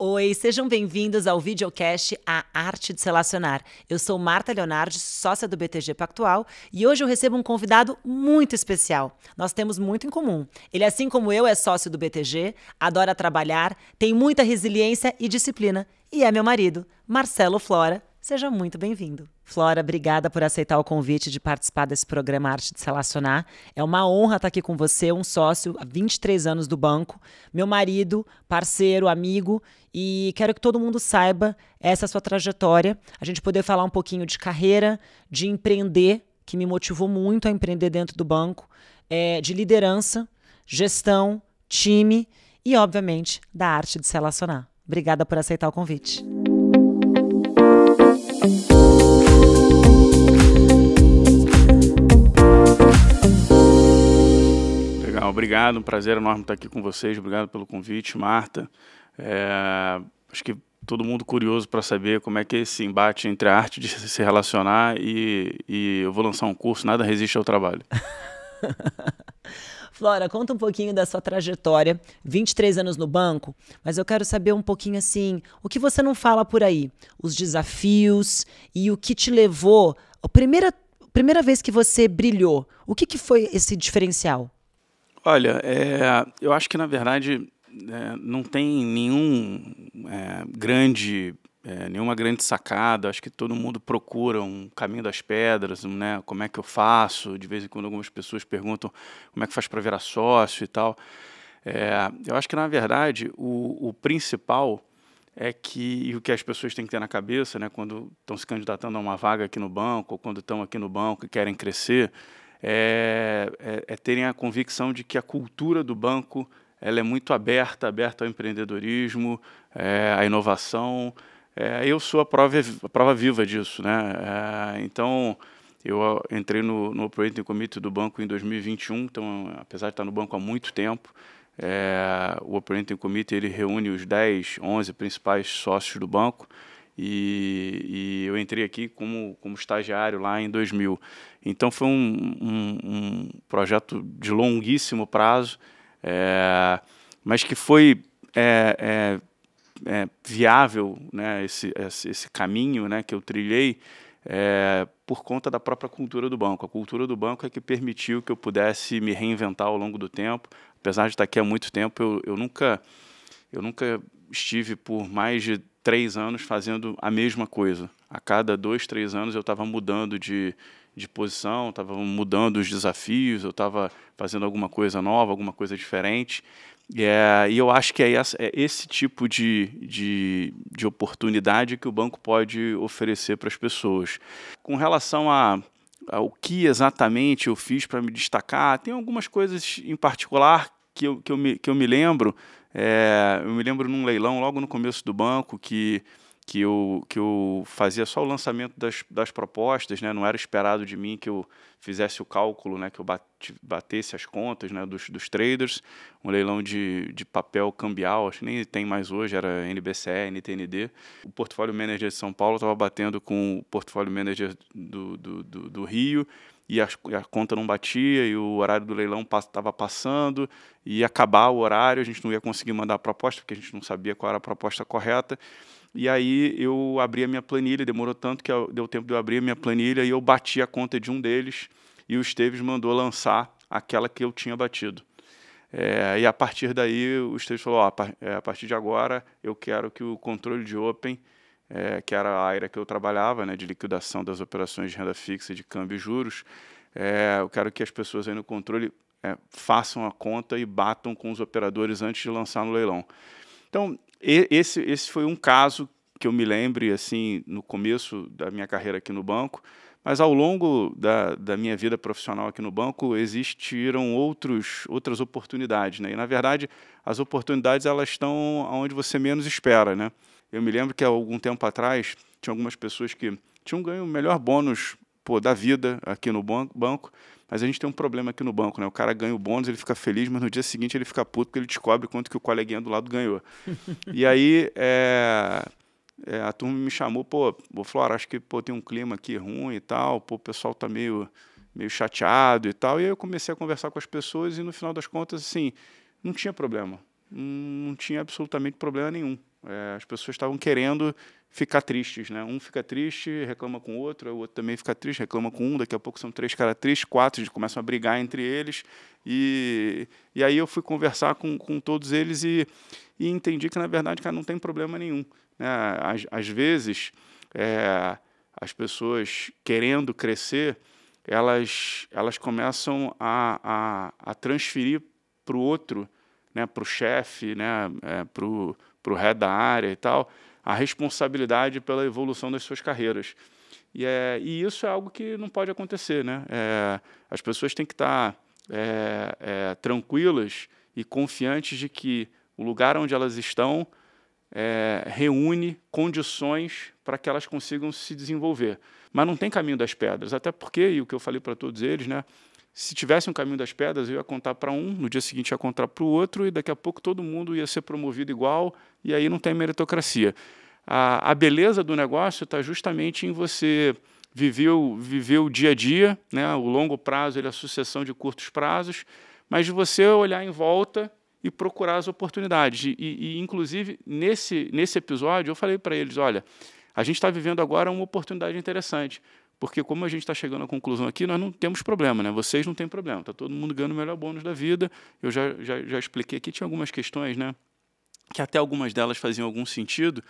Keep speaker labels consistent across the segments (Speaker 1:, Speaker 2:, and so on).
Speaker 1: Oi, sejam bem-vindos ao videocast A Arte de Se Relacionar. Eu sou Marta Leonardi, sócia do BTG Pactual, e hoje eu recebo um convidado muito especial. Nós temos muito em comum. Ele, assim como eu, é sócio do BTG, adora trabalhar, tem muita resiliência e disciplina, e é meu marido, Marcelo Flora, Seja muito bem-vindo. Flora, obrigada por aceitar o convite de participar desse programa Arte de Se Relacionar. É uma honra estar aqui com você, um sócio há 23 anos do banco, meu marido, parceiro, amigo, e quero que todo mundo saiba essa sua trajetória, a gente poder falar um pouquinho de carreira, de empreender, que me motivou muito a empreender dentro do banco, é, de liderança, gestão, time e, obviamente, da arte de se relacionar. Obrigada por aceitar o convite.
Speaker 2: Legal, obrigado, um prazer enorme estar aqui com vocês, obrigado pelo convite, Marta. É, acho que todo mundo curioso para saber como é que é esse embate entre a arte de se relacionar e, e eu vou lançar um curso, nada resiste ao trabalho.
Speaker 1: Flora, conta um pouquinho da sua trajetória, 23 anos no banco, mas eu quero saber um pouquinho assim, o que você não fala por aí, os desafios e o que te levou, a primeira, primeira vez que você brilhou, o que, que foi esse diferencial?
Speaker 2: Olha, é, eu acho que na verdade é, não tem nenhum é, grande é, nenhuma grande sacada. Acho que todo mundo procura um caminho das pedras, né? Como é que eu faço? De vez em quando algumas pessoas perguntam como é que faz para virar sócio e tal. É, eu acho que na verdade o, o principal é que o que as pessoas têm que ter na cabeça, né, quando estão se candidatando a uma vaga aqui no banco, ou quando estão aqui no banco e querem crescer, é, é, é, terem a convicção de que a cultura do banco ela é muito aberta, aberta ao empreendedorismo, é, à inovação, é, eu sou a prova, a prova viva disso, né? É, então, eu ah, entrei no, no Operating Committee do banco em 2021, então, apesar de estar no banco há muito tempo, é, o Operating Committee ele reúne os 10, 11 principais sócios do banco e, e eu entrei aqui como, como estagiário lá em 2000. Então foi um, um, um projeto de longuíssimo prazo, é, mas que foi é, é é, viável né, esse, esse, caminho né, que eu trilhei é, por conta da própria cultura do banco. A cultura do banco é que permitiu que eu pudesse me reinventar ao longo do tempo. Apesar de estar aqui há muito tempo, eu, eu nunca, eu nunca estive por mais de três anos fazendo a mesma coisa. A cada dois, três anos eu estava mudando de, de posição, estava mudando os desafios, eu estava fazendo alguma coisa nova, alguma coisa diferente. É, e eu acho que é, essa, é esse tipo de, de, de, oportunidade que o banco pode oferecer para as pessoas. Com relação a, ao que exatamente eu fiz para me destacar, tem algumas coisas em particular que eu, que eu, me, que eu me lembro. É, eu me lembro num leilão logo no começo do banco que que eu, que eu fazia só o lançamento das, das propostas, né? não era esperado de mim que eu fizesse o cálculo, né? que eu batesse as contas né? dos, dos traders, um leilão de, de papel cambial, acho que nem tem mais hoje, era NBCE, NTND. O portfólio manager de São Paulo estava batendo com o portfólio manager do, do, do, do Rio, e a, a, conta não batia, e o horário do leilão estava passando, e ia acabar o horário, a gente não ia conseguir mandar a proposta, porque a gente não sabia qual era a proposta correta. E aí eu abri a minha planilha, demorou tanto que deu tempo de eu abrir a minha planilha e eu bati a conta de um deles e o Esteves mandou lançar aquela que eu tinha batido. É, e a partir daí o Esteves falou: é, a partir de agora eu quero que o controle de Open, é, que era a área que eu trabalhava, né, de liquidação das operações de renda fixa, de câmbio e juros, é, eu quero que as pessoas aí no controle é, façam a conta e batam com os operadores antes de lançar no leilão. Então, esse, esse foi um caso que eu me lembro assim, no começo da minha carreira aqui no banco, mas ao longo da, da minha vida profissional aqui no banco existiram outros, outras oportunidades, né? E, na verdade, as oportunidades, elas estão onde você menos espera, né? Eu me lembro que, há algum tempo atrás, tinha algumas pessoas que tinham ganho o melhor bônus pô, da vida aqui no banco, mas a gente tem um problema aqui no banco, né? O cara ganha o bônus, ele fica feliz, mas no dia seguinte ele fica puto porque ele descobre quanto que o coleguinha do lado ganhou. e aí é, é, a turma me chamou, pô, Flora, acho que pô, tem um clima aqui ruim e tal, pô, o pessoal tá meio, meio chateado e tal. E aí eu comecei a conversar com as pessoas e no final das contas, assim, não tinha problema. Não tinha absolutamente problema nenhum. É, as pessoas estavam querendo ficar tristes, né? Um fica triste, reclama com o outro, o outro também fica triste, reclama com um, daqui a pouco são três caras tristes, quatro, eles começam a brigar entre eles. E, e aí eu fui conversar com, com todos eles e, e entendi que, na verdade, cara, não tem problema nenhum. Né? Às, às vezes, é, as pessoas querendo crescer, elas, elas começam a, a, a transferir para o outro, né? para o chefe, né? É, para o para o head da área e tal, a responsabilidade pela evolução das suas carreiras. E, é, e isso é algo que não pode acontecer. Né? É, as pessoas têm que estar tá, é, é, tranquilas e confiantes de que o lugar onde elas estão é, reúne condições para que elas consigam se desenvolver. Mas não tem caminho das pedras, até porque, e o que eu falei para todos eles, né, se tivesse um caminho das pedras, eu ia contar para um, no dia seguinte ia contar para o outro, e daqui a pouco todo mundo ia ser promovido igual, e aí não tem meritocracia. A, a beleza do negócio está justamente em você viver o, viver o dia a dia, né? o longo prazo ele é a sucessão de curtos prazos, mas de você olhar em volta e procurar as oportunidades. E, e inclusive, nesse, nesse episódio, eu falei para eles: olha, a gente está vivendo agora uma oportunidade interessante porque como a gente está chegando à conclusão aqui, nós não temos problema, né? Vocês não têm problema, está todo mundo ganhando o melhor bônus da vida. Eu já, já, já expliquei aqui, tinha algumas questões, né? Que até algumas delas faziam algum sentido,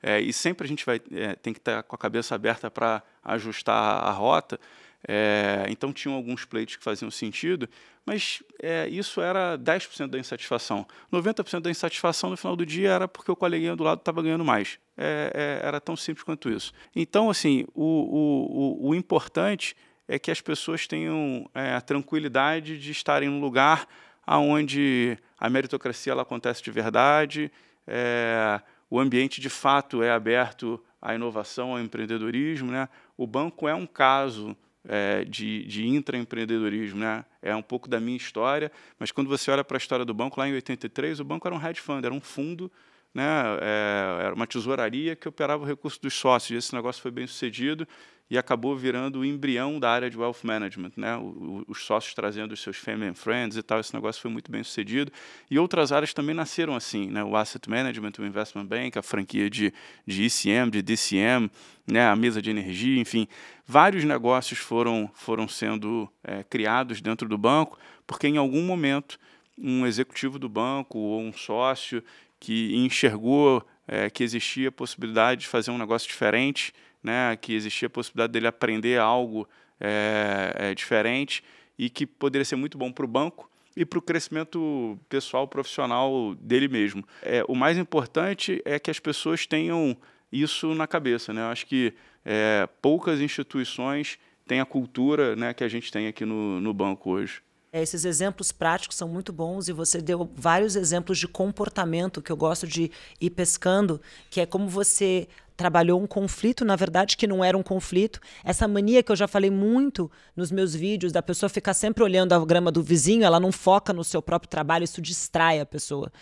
Speaker 2: é, e sempre a gente vai, é, tem que estar tá com a cabeça aberta para ajustar a, a rota, é, então tinham alguns pleitos que faziam sentido, mas é, isso era 10% da insatisfação. 90% da insatisfação no final do dia era porque o coleguinha do lado estava ganhando mais. É, é, era tão simples quanto isso. Então, assim, o, o, o, o importante é que as pessoas tenham é, a tranquilidade de estarem em um lugar onde a meritocracia ela acontece de verdade, é, o ambiente de fato é aberto à inovação, ao empreendedorismo. Né? O banco é um caso é, de, de intraempreendedorismo. Né? É um pouco da minha história, mas quando você olha para a história do banco, lá em 83, o banco era um hedge fund, era um fundo, né? É, era uma tesouraria que operava o recurso dos sócios. esse negócio foi bem sucedido e acabou virando o embrião da área de wealth management, né? O, o, os sócios trazendo os seus family and friends e tal, esse negócio foi muito bem sucedido. E outras áreas também nasceram assim, né? O asset management, o investment bank, a franquia de, de ECM, de DCM, né? A mesa de energia, enfim, vários negócios foram foram sendo é, criados dentro do banco, porque em algum momento um executivo do banco ou um sócio que enxergou é, que existia a possibilidade de fazer um negócio diferente né, que existia a possibilidade dele aprender algo é, é, diferente e que poderia ser muito bom para o banco e para o crescimento pessoal, profissional dele mesmo. É, o mais importante é que as pessoas tenham isso na cabeça. Né? Eu acho que é, poucas instituições têm a cultura né, que a gente tem aqui no, no banco hoje.
Speaker 1: É, esses exemplos práticos são muito bons e você deu vários exemplos de comportamento que eu gosto de ir pescando, que é como você trabalhou um conflito, na verdade, que não era um conflito. Essa mania que eu já falei muito nos meus vídeos, da pessoa ficar sempre olhando a grama do vizinho, ela não foca no seu próprio trabalho, isso distrai a pessoa.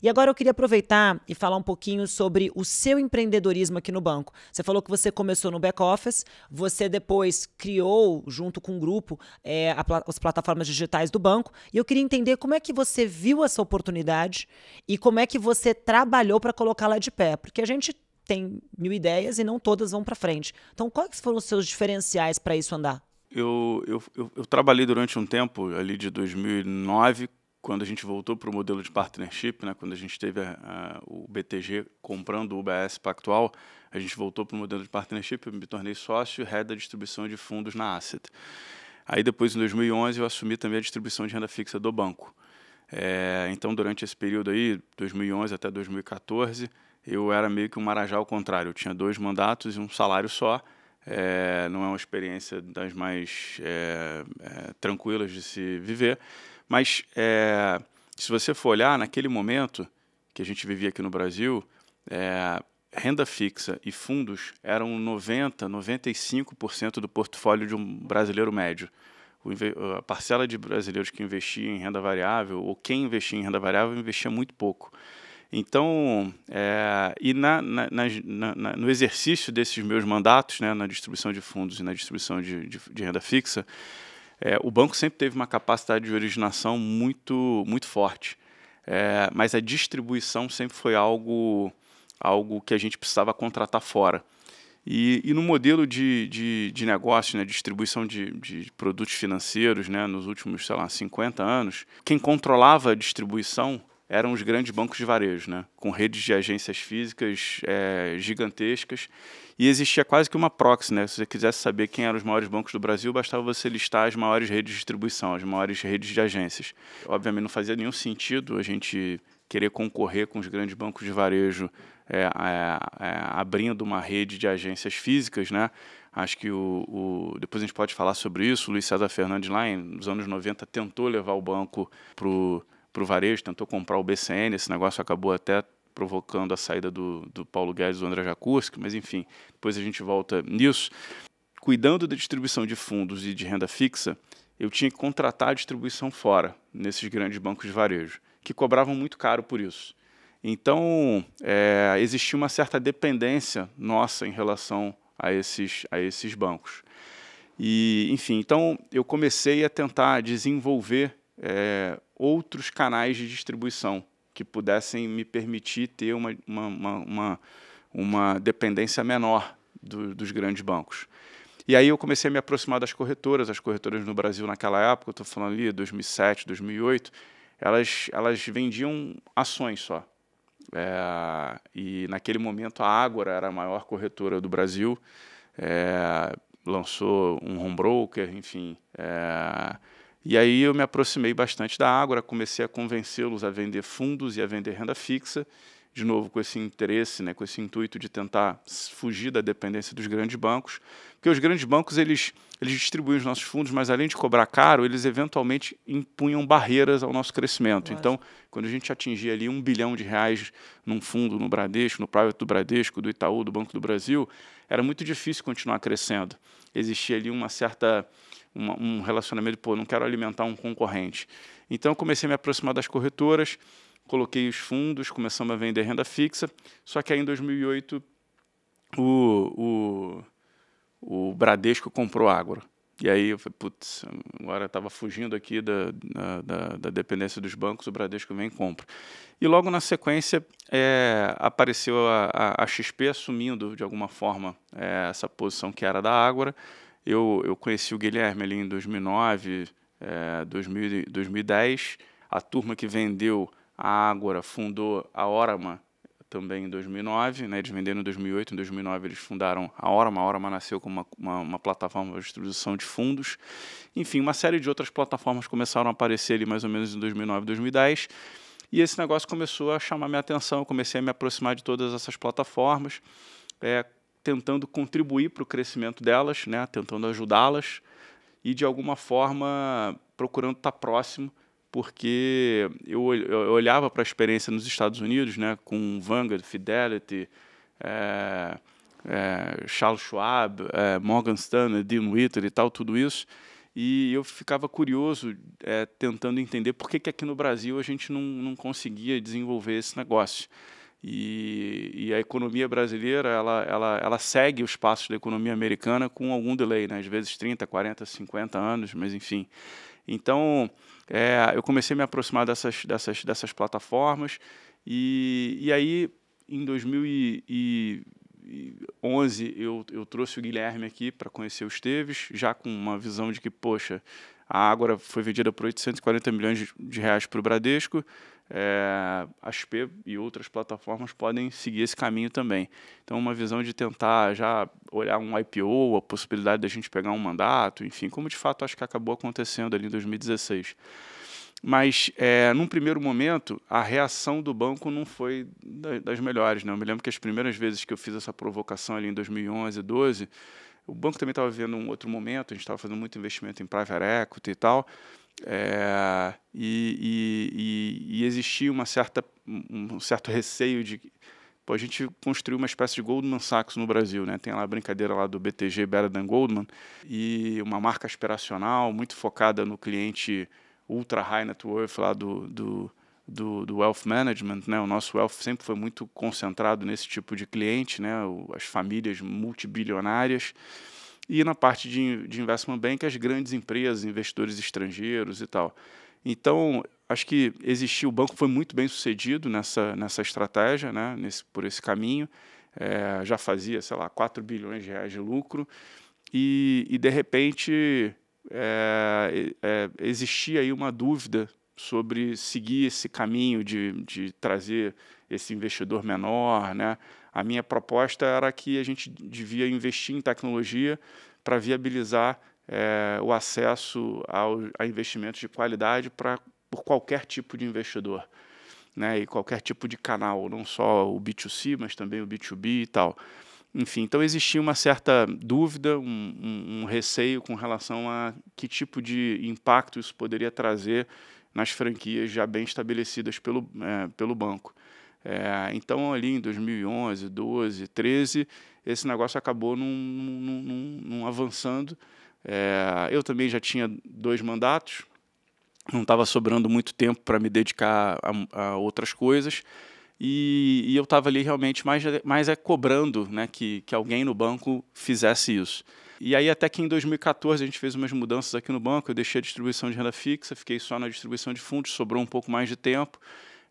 Speaker 1: E agora eu queria aproveitar e falar um pouquinho sobre o seu empreendedorismo aqui no banco. Você falou que você começou no back-office, você depois criou, junto com o um grupo, é, a, as plataformas digitais do banco, e eu queria entender como é que você viu essa oportunidade e como é que você trabalhou para colocá-la de pé, porque a gente tem mil ideias e não todas vão para frente. Então, quais foram os seus diferenciais para isso andar?
Speaker 2: Eu, eu, eu, eu, trabalhei durante um tempo, ali de 2009, quando a gente voltou para o modelo de partnership, né, quando a gente teve a, a, o BTG comprando o UBS Pactual, a gente voltou para o modelo de partnership, eu me tornei sócio e head da distribuição de fundos na Asset. Aí depois, em 2011, eu assumi também a distribuição de renda fixa do banco. É, então, durante esse período aí, 2011 até 2014, eu era meio que um marajá ao contrário. Eu tinha dois mandatos e um salário só. É, não é uma experiência das mais é, é, tranquilas de se viver, mas é, se você for olhar naquele momento que a gente vivia aqui no Brasil, é, renda fixa e fundos eram 90, 95% do portfólio de um brasileiro médio. O, a parcela de brasileiros que investia em renda variável ou quem investia em renda variável investia muito pouco. Então, é, e na, na, na, no exercício desses meus mandatos, né, na distribuição de fundos e na distribuição de, de, de renda fixa, é, o banco sempre teve uma capacidade de originação muito, muito forte. É, mas a distribuição sempre foi algo, algo que a gente precisava contratar fora. E, e no modelo de, de, de negócio, né, distribuição de, de produtos financeiros, né, nos últimos, sei lá, 50 anos, quem controlava a distribuição eram os grandes bancos de varejo, né? com redes de agências físicas é, gigantescas. E existia quase que uma proxy. Né? Se você quisesse saber quem eram os maiores bancos do Brasil, bastava você listar as maiores redes de distribuição, as maiores redes de agências. Obviamente não fazia nenhum sentido a gente querer concorrer com os grandes bancos de varejo é, é, é abrindo uma rede de agências físicas, né? Acho que o, o, depois a gente pode falar sobre isso. O Luiz César Fernandes, lá em, nos anos 90, tentou levar o banco para o para o varejo, tentou comprar o BCN, esse negócio acabou até provocando a saída do, do Paulo Guedes e do André Jakurski, mas enfim, depois a gente volta nisso. Cuidando da distribuição de fundos e de renda fixa, eu tinha que contratar a distribuição fora, nesses grandes bancos de varejo, que cobravam muito caro por isso. Então, é, existia uma certa dependência nossa em relação a esses, a esses bancos. E, enfim, então eu comecei a tentar desenvolver é, outros canais de distribuição que pudessem me permitir ter uma, uma, uma, uma, uma dependência menor do, dos grandes bancos. E aí eu comecei a me aproximar das corretoras. As corretoras no Brasil naquela época, estou falando ali 2007, 2008, elas, elas vendiam ações só. É, e naquele momento a Ágora era a maior corretora do Brasil, é, lançou um home broker, enfim. É, e aí eu me aproximei bastante da Ágora, comecei a convencê-los a vender fundos e a vender renda fixa, de novo com esse interesse, né, com esse intuito de tentar fugir da dependência dos grandes bancos, porque os grandes bancos eles, eles distribuem os nossos fundos, mas além de cobrar caro, eles eventualmente impunham barreiras ao nosso crescimento. Então, quando a gente atingia ali um bilhão de reais num fundo, no Bradesco, no private do Bradesco, do Itaú, do Banco do Brasil, era muito difícil continuar crescendo existia ali uma certa uma, um relacionamento, pô, não quero alimentar um concorrente. Então eu comecei a me aproximar das corretoras, coloquei os fundos, começamos a vender renda fixa, só que aí em 2008 o, o, o Bradesco comprou a Agro. E aí eu falei, putz, agora estava fugindo aqui da, da, da, dependência dos bancos, o Bradesco vem e compra. E logo na sequência é, apareceu a, a, XP assumindo de alguma forma é, essa posição que era da Ágora. Eu, eu conheci o Guilherme ali em 2009, é, 2000, 2010. A turma que vendeu a Ágora fundou a Orama também em 2009, né? eles venderam em 2008, em 2009 eles fundaram a hora a hora nasceu como uma, uma, uma, plataforma de distribuição de fundos, enfim, uma série de outras plataformas começaram a aparecer ali mais ou menos em 2009, 2010, e esse negócio começou a chamar minha atenção, eu comecei a me aproximar de todas essas plataformas, é, tentando contribuir para o crescimento delas, né? tentando ajudá-las, e de alguma forma procurando estar próximo porque eu, eu olhava para a experiência nos Estados Unidos, né, com Vanguard, Fidelity, é, é, Charles Schwab, é, Morgan Stanley, Dean Witter e tal, tudo isso, e eu ficava curioso tentando entender por que, que aqui no Brasil a gente não, não conseguia desenvolver esse negócio. E, e, a economia brasileira ela, ela, ela segue os passos da economia americana com algum delay, né? às vezes 30, 40, 50 anos, mas enfim. Então, é, eu comecei a me aproximar dessas, dessas, dessas plataformas e, e aí, em 2011, eu, eu trouxe o Guilherme aqui para conhecer o Esteves, já com uma visão de que, poxa, a Ágora foi vendida por 840 milhões de reais para o Bradesco, é, a XP e outras plataformas podem seguir esse caminho também. Então, uma visão de tentar já olhar um IPO, a possibilidade da gente pegar um mandato, enfim, como de fato acho que acabou acontecendo ali em 2016. Mas, é, num primeiro momento, a reação do banco não foi das melhores. Né? Eu me lembro que as primeiras vezes que eu fiz essa provocação ali em 2011, 2012, o banco também estava vivendo um outro momento, a gente estava fazendo muito investimento em private equity e tal. É, e, e, e, existia uma certa, um certo receio de. Pô, a gente construiu uma espécie de Goldman Sachs no Brasil, né? Tem lá a brincadeira lá do BTG Better Than Goldman, e uma marca aspiracional, muito focada no cliente ultra high net worth lá do, do, do, do, wealth management, né? O nosso wealth sempre foi muito concentrado nesse tipo de cliente, né? as famílias multibilionárias. E na parte de, de investment bank, as grandes empresas, investidores estrangeiros e tal. Então, acho que existiu, o banco foi muito bem sucedido nessa, nessa estratégia, né, nesse, por esse caminho. É, já fazia, sei lá, 4 bilhões de reais de lucro. E, e de repente, é, é, existia aí uma dúvida sobre seguir esse caminho de, de trazer esse investidor menor, né? A minha proposta era que a gente devia investir em tecnologia para viabilizar é, o acesso ao, a investimentos de qualidade para por qualquer tipo de investidor, né? E qualquer tipo de canal, não só o B2C, mas também o B2B e tal. Enfim, então existia uma certa dúvida, um, um, um receio com relação a que tipo de impacto isso poderia trazer nas franquias já bem estabelecidas pelo, é, pelo banco. É, então, ali em 2011, 12, 13, esse negócio acabou não, avançando. É, eu também já tinha dois mandatos, não estava sobrando muito tempo para me dedicar a, a outras coisas. E, e eu estava ali realmente mais, mais é cobrando né, que, que alguém no banco fizesse isso. E aí, até que em 2014, a gente fez umas mudanças aqui no banco. Eu deixei a distribuição de renda fixa, fiquei só na distribuição de fundos, sobrou um pouco mais de tempo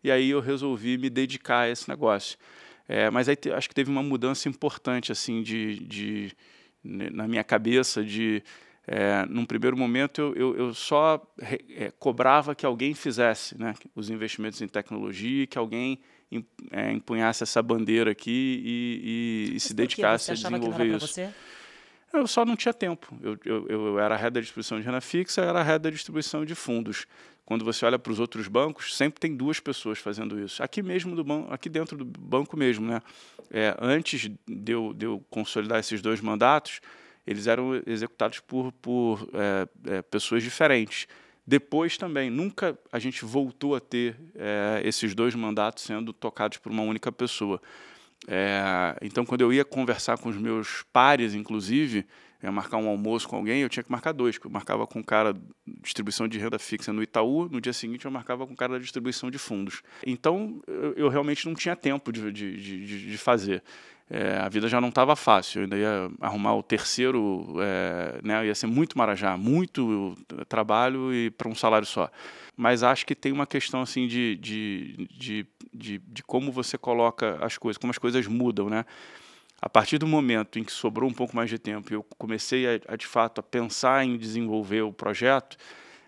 Speaker 2: e aí eu resolvi me dedicar a esse negócio. É, mas aí te, acho que teve uma mudança importante assim de, de né, na minha cabeça de é, num primeiro momento eu, eu, eu só re, é, cobrava que alguém fizesse né, os investimentos em tecnologia, que alguém em, é, empunhasse essa bandeira aqui e, e, e se dedicasse a desenvolver isso. Eu só não tinha tempo. Eu, eu, eu era head da distribuição de renda fixa, eu era head da distribuição de fundos. Quando você olha para os outros bancos, sempre tem duas pessoas fazendo isso. Aqui mesmo do banco, aqui dentro do banco mesmo, né? É, antes de eu, de eu consolidar esses dois mandatos, eles eram executados por, por é, é, pessoas diferentes. Depois também, nunca a gente voltou a ter é, esses dois mandatos sendo tocados por uma única pessoa. É, então, quando eu ia conversar com os meus pares, inclusive, ia marcar um almoço com alguém, eu tinha que marcar dois, eu marcava com o um cara distribuição de renda fixa no Itaú, no dia seguinte eu marcava com o um cara da distribuição de fundos. Então, eu, eu realmente não tinha tempo de, de, de, de fazer. É, a vida já não estava fácil, eu ainda ia arrumar o terceiro, é, né, ia ser muito marajá, muito trabalho e para um salário só. Mas acho que tem uma questão assim de, de, de, de, de como você coloca as coisas, como as coisas mudam, né? a partir do momento em que sobrou um pouco mais de tempo e eu comecei a, a, de fato a pensar em desenvolver o projeto,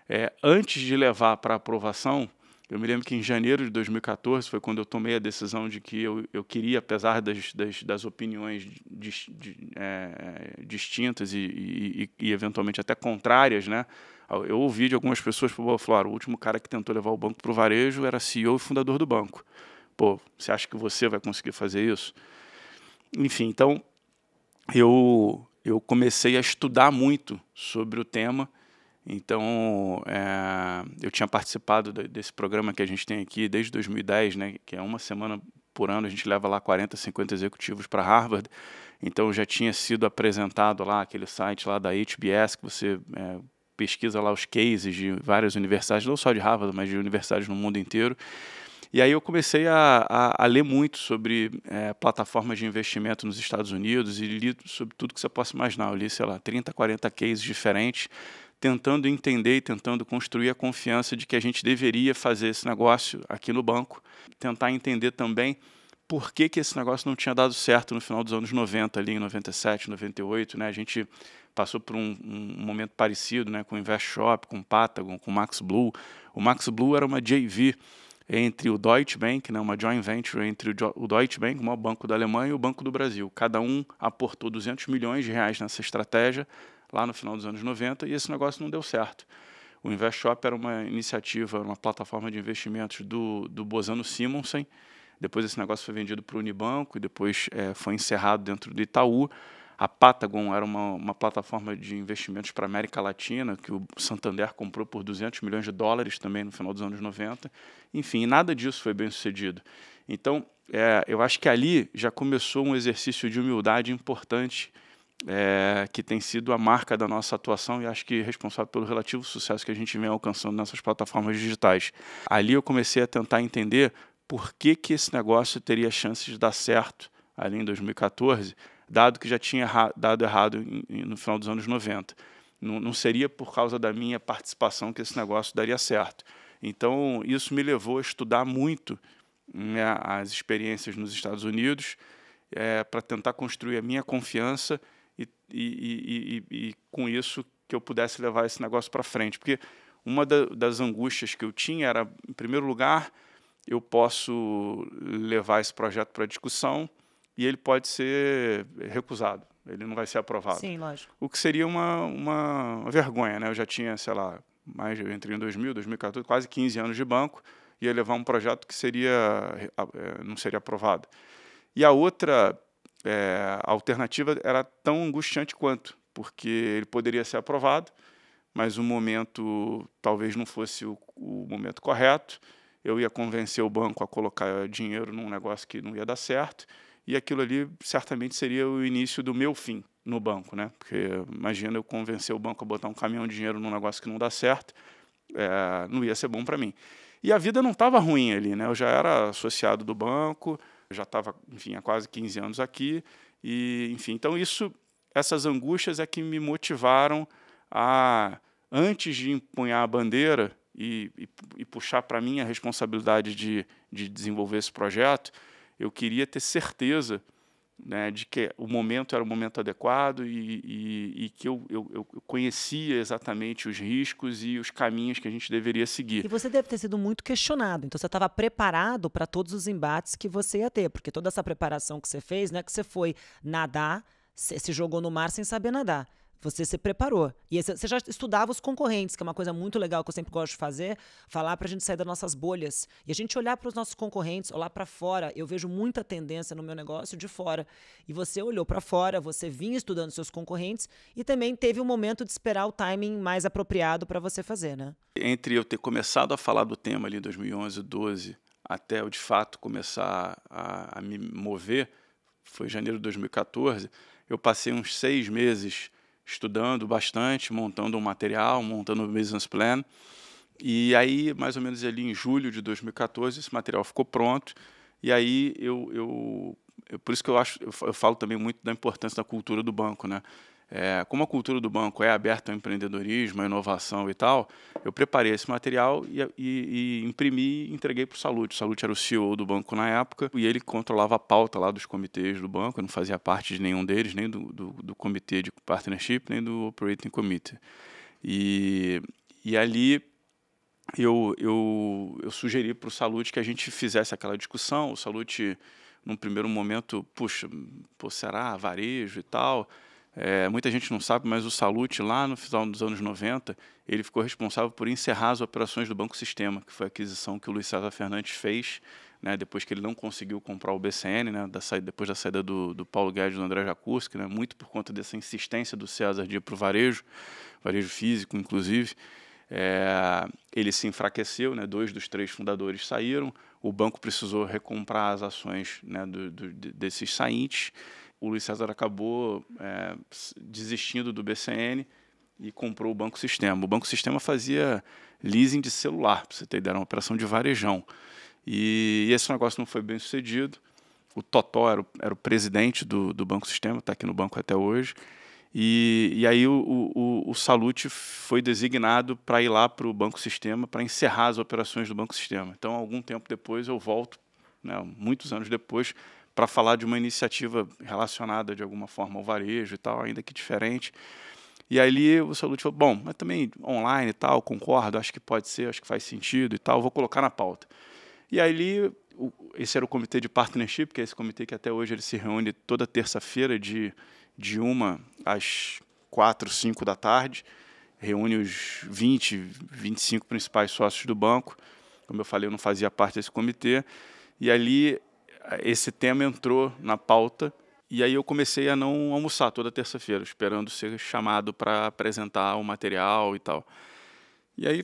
Speaker 2: é, antes de levar para aprovação, eu me lembro que em janeiro de 2014 foi quando eu tomei a decisão de que eu, eu queria, apesar das, das, das opiniões de, de, é, distintas e, e, e, eventualmente até contrárias, né? Eu ouvi de algumas pessoas, pô, falaram, o último cara que tentou levar o banco para o varejo era CEO e fundador do banco. Pô, você acha que você vai conseguir fazer isso? Enfim, então eu, eu comecei a estudar muito sobre o tema. Então, é, eu tinha participado desse programa que a gente tem aqui desde 2010, né, que é uma semana por ano, a gente leva lá 40, 50 executivos para Harvard. Então, já tinha sido apresentado lá aquele site lá da HBS, que você é, pesquisa lá os cases de várias universidades, não só de Harvard, mas de universidades no mundo inteiro. E aí eu comecei a, a, a ler muito sobre é, plataformas de investimento nos Estados Unidos e li sobre tudo que você possa imaginar. Eu li, sei lá, 30, 40 cases diferentes, tentando entender e tentando construir a confiança de que a gente deveria fazer esse negócio aqui no banco, tentar entender também por que, que esse negócio não tinha dado certo no final dos anos 90, ali em 97, 98, né? A gente passou por um, um momento parecido, né, com o Invest Shop, com o Patagon, com o Max Blue. O Max Blue era uma JV entre o Deutsche Bank, né, uma joint venture entre o Deutsche Bank, o maior banco da Alemanha, e o Banco do Brasil. Cada um aportou 200 milhões de reais nessa estratégia lá no final dos anos 90 e esse negócio não deu certo. O InvestShop era uma iniciativa, uma plataforma de investimentos do, do Bozano Simonsen. Depois esse negócio foi vendido para o Unibanco e depois é, foi encerrado dentro do Itaú. A Patagon era uma, uma plataforma de investimentos para a América Latina, que o Santander comprou por 200 milhões de dólares também no final dos anos 90. Enfim, nada disso foi bem sucedido. Então, é, eu acho que ali já começou um exercício de humildade importante, é, que tem sido a marca da nossa atuação e acho que responsável pelo relativo sucesso que a gente vem alcançando nessas plataformas digitais. Ali eu comecei a tentar entender por que, que esse negócio teria chances de dar certo ali em 2014 dado que já tinha dado errado no final dos anos 90. Não, não seria por causa da minha participação que esse negócio daria certo. Então, isso me levou a estudar muito né, as experiências nos Estados Unidos é, para tentar construir a minha confiança e, e, e, e, com isso que eu pudesse levar esse negócio para frente. Porque uma da, das angústias que eu tinha era, em primeiro lugar, eu posso levar esse projeto para discussão, e ele pode ser recusado. Ele não vai ser aprovado. Sim, lógico. O que seria uma, uma vergonha, né? Eu já tinha, sei lá, mais entre em 2000, 2014, quase 15 anos de banco, ia levar um projeto que seria eh, não seria aprovado. E a outra é, alternativa era tão angustiante quanto, porque ele poderia ser aprovado, mas o momento talvez não fosse o, o momento correto. Eu ia convencer o banco a colocar dinheiro num negócio que não ia dar certo e aquilo ali certamente seria o início do meu fim no banco, né? Porque imagina eu convencer o banco a botar um caminhão de dinheiro num negócio que não dá certo, é, não ia ser bom para mim. E a vida não estava ruim ali, né? Eu já era associado do banco, já estava, enfim, há quase 15 anos aqui e, enfim, então isso, essas angústias é que me motivaram a, antes de empunhar a bandeira e, e, e puxar para mim a responsabilidade de, de desenvolver esse projeto, eu queria ter certeza né, de que o momento era o momento adequado e, e, e que eu, eu, eu, conhecia exatamente os riscos e os caminhos que a gente deveria seguir. E
Speaker 1: você deve ter sido muito questionado, então você estava preparado para todos os embates que você ia ter, porque toda essa preparação que você fez, né, que você foi nadar, se jogou no mar sem saber nadar. Você se preparou. E você já estudava os concorrentes, que é uma coisa muito legal que eu sempre gosto de fazer, falar para a gente sair das nossas bolhas. E a gente olhar para os nossos concorrentes, olhar para fora. Eu vejo muita tendência no meu negócio de fora. E você olhou para fora, você vinha estudando seus concorrentes e também teve um momento de esperar o timing mais apropriado para você fazer, né?
Speaker 2: Entre eu ter começado a falar do tema ali em 2011, 12, até eu de fato começar a, a me mover, foi janeiro de 2014, eu passei uns seis meses estudando bastante, montando um material, montando um business plan. E aí, mais ou menos ali em julho de 2014, esse material ficou pronto. E aí eu, eu, eu por isso que eu acho, eu falo também muito da importância da cultura do banco, né? é, como a cultura do banco é aberta ao empreendedorismo, à inovação e tal, eu preparei esse material e, e, e imprimi e entreguei para o Salute. O Salute era o CEO do banco na época e ele controlava a pauta lá dos comitês do banco, eu não fazia parte de nenhum deles, nem do, do, do comitê de partnership, nem do operating committee. E, e ali eu, eu, eu sugeri para o Salute que a gente fizesse aquela discussão. O Salute, num primeiro momento, puxa, pô, será varejo e tal? É, muita gente não sabe, mas o Salute, lá no final dos anos 90, ele ficou responsável por encerrar as operações do Banco Sistema, que foi a aquisição que o Luiz César Fernandes fez, né, depois que ele não conseguiu comprar o BCN, né, da saída, depois da saída do, do Paulo Guedes e do André Jakurski, né, muito por conta dessa insistência do César de ir para o varejo, varejo físico, inclusive. É, ele se enfraqueceu, né, dois dos três fundadores saíram, o banco precisou recomprar as ações né, do, do, desses saintes o Luiz César acabou é, desistindo do BCN e comprou o Banco Sistema. O Banco Sistema fazia leasing de celular, para você ter ideia, era uma operação de varejão. E, e esse negócio não foi bem sucedido. O Totó era o, era o presidente do, do Banco Sistema, está aqui no banco até hoje. E, e aí o, o, o Salute foi designado para ir lá para o Banco Sistema para encerrar as operações do Banco Sistema. Então, algum tempo depois, eu volto, né, muitos anos depois, para falar de uma iniciativa relacionada de alguma forma ao varejo e tal, ainda que diferente. E ali o Salute falou: bom, mas também online e tal, concordo, acho que pode ser, acho que faz sentido e tal, vou colocar na pauta. E ali, esse era o comitê de partnership, que é esse comitê que até hoje ele se reúne toda terça-feira, de, de uma às quatro, cinco da tarde, reúne os 20, 25 principais sócios do banco. Como eu falei, eu não fazia parte desse comitê. E ali esse tema entrou na pauta e aí eu comecei a não almoçar toda terça-feira, esperando ser chamado para apresentar o material e tal. E aí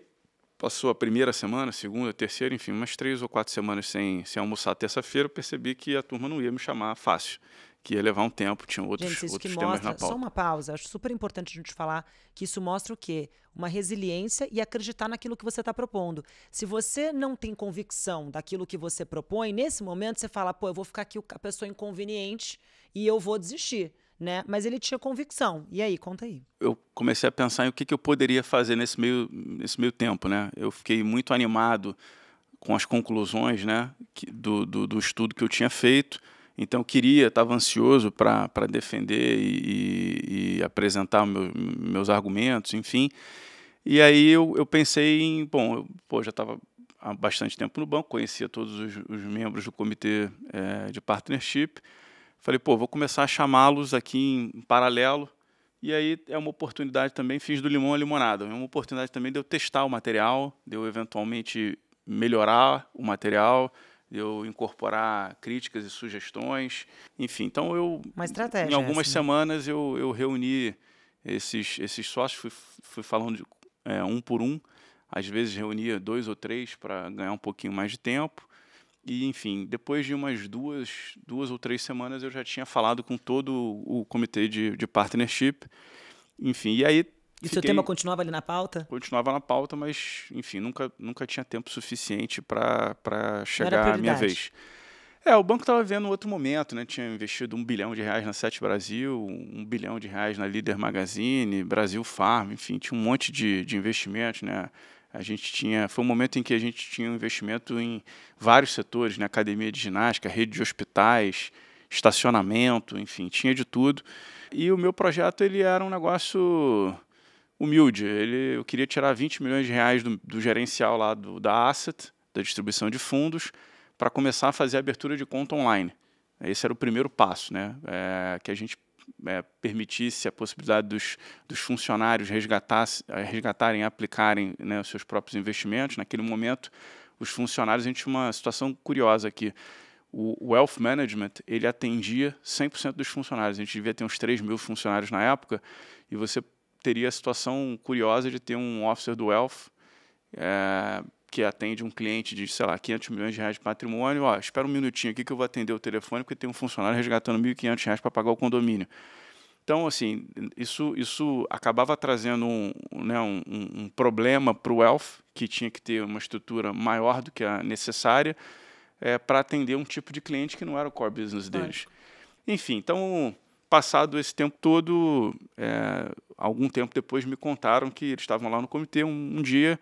Speaker 2: passou a primeira semana, segunda, terceira, enfim, umas três ou quatro semanas sem, sem almoçar terça-feira, eu percebi que a turma não ia me chamar fácil que ia levar um tempo, tinha outros, gente, isso outros que mostra, temas na pauta. Só uma
Speaker 1: pausa, acho super importante a gente falar que isso mostra o quê? Uma resiliência e acreditar naquilo que você está propondo. Se você não tem convicção daquilo que você propõe, nesse momento você fala, pô, eu vou ficar aqui a pessoa inconveniente e eu vou desistir. Né? Mas ele tinha convicção. E aí, conta aí.
Speaker 2: Eu comecei a pensar em o que, que eu poderia fazer nesse meio, nesse meio tempo, né? Eu fiquei muito animado com as conclusões, né, do, do, do estudo que eu tinha feito então queria, estava ansioso para defender e, e apresentar meu, meus argumentos, enfim. E aí eu, eu pensei em, bom, eu pô, já estava há bastante tempo no banco, conhecia todos os, os membros do comitê é, de partnership. Falei, pô, vou começar a chamá-los aqui em paralelo. E aí é uma oportunidade também, fiz do limão a limonada, é uma oportunidade também de eu testar o material, de eu eventualmente melhorar o material, eu incorporar críticas e sugestões, enfim. Então eu, em algumas essa, né? semanas né? eu, eu, reuni esses, esses sócios, fui, fui falando de, é, um por um, às vezes reunia dois ou três para ganhar um pouquinho mais de tempo. E, enfim, depois de umas duas, duas ou três semanas, eu já tinha falado com todo o comitê de, de partnership. Enfim, e aí e seu tema continuava ali na pauta? Continuava na pauta, mas, enfim, nunca, nunca tinha tempo suficiente para chegar à minha vez. É, o banco estava vendo outro momento, né? Tinha investido um bilhão de reais na Sete Brasil, um bilhão de reais na Líder Magazine, Brasil Farm, enfim, tinha um monte de, de investimentos, né? A gente tinha, foi um momento em que a gente tinha um investimento em vários setores, né? Academia de ginástica, rede de hospitais, estacionamento, enfim, tinha de tudo. E o meu projeto ele era um negócio humilde. Ele, eu queria tirar 20 milhões de reais do, do gerencial lá do, da Asset, da distribuição de fundos, para começar a fazer a abertura de conta online. Esse era o primeiro passo, né? É, que a gente é, permitisse a possibilidade dos, dos funcionários resgatarem, aplicarem né, os seus próprios investimentos. Naquele momento, os funcionários, a gente tinha uma situação curiosa aqui. O Wealth Management, ele atendia 100% dos funcionários. A gente devia ter uns 3 mil funcionários na época, e você teria a situação curiosa de ter um officer do wealth é, que atende um cliente de, sei lá, 500 milhões de reais de patrimônio. Ó, espera um minutinho aqui que eu vou atender o telefone porque tem um funcionário resgatando 1.500 reais para pagar o condomínio. Então, assim, isso, isso acabava trazendo um, né, um, um problema para o wealth, que tinha que ter uma estrutura maior do que a necessária é, para atender um tipo de cliente que não era o core business deles. Enfim, então passado esse tempo todo, é, algum tempo depois me contaram que eles estavam lá no comitê um, um dia,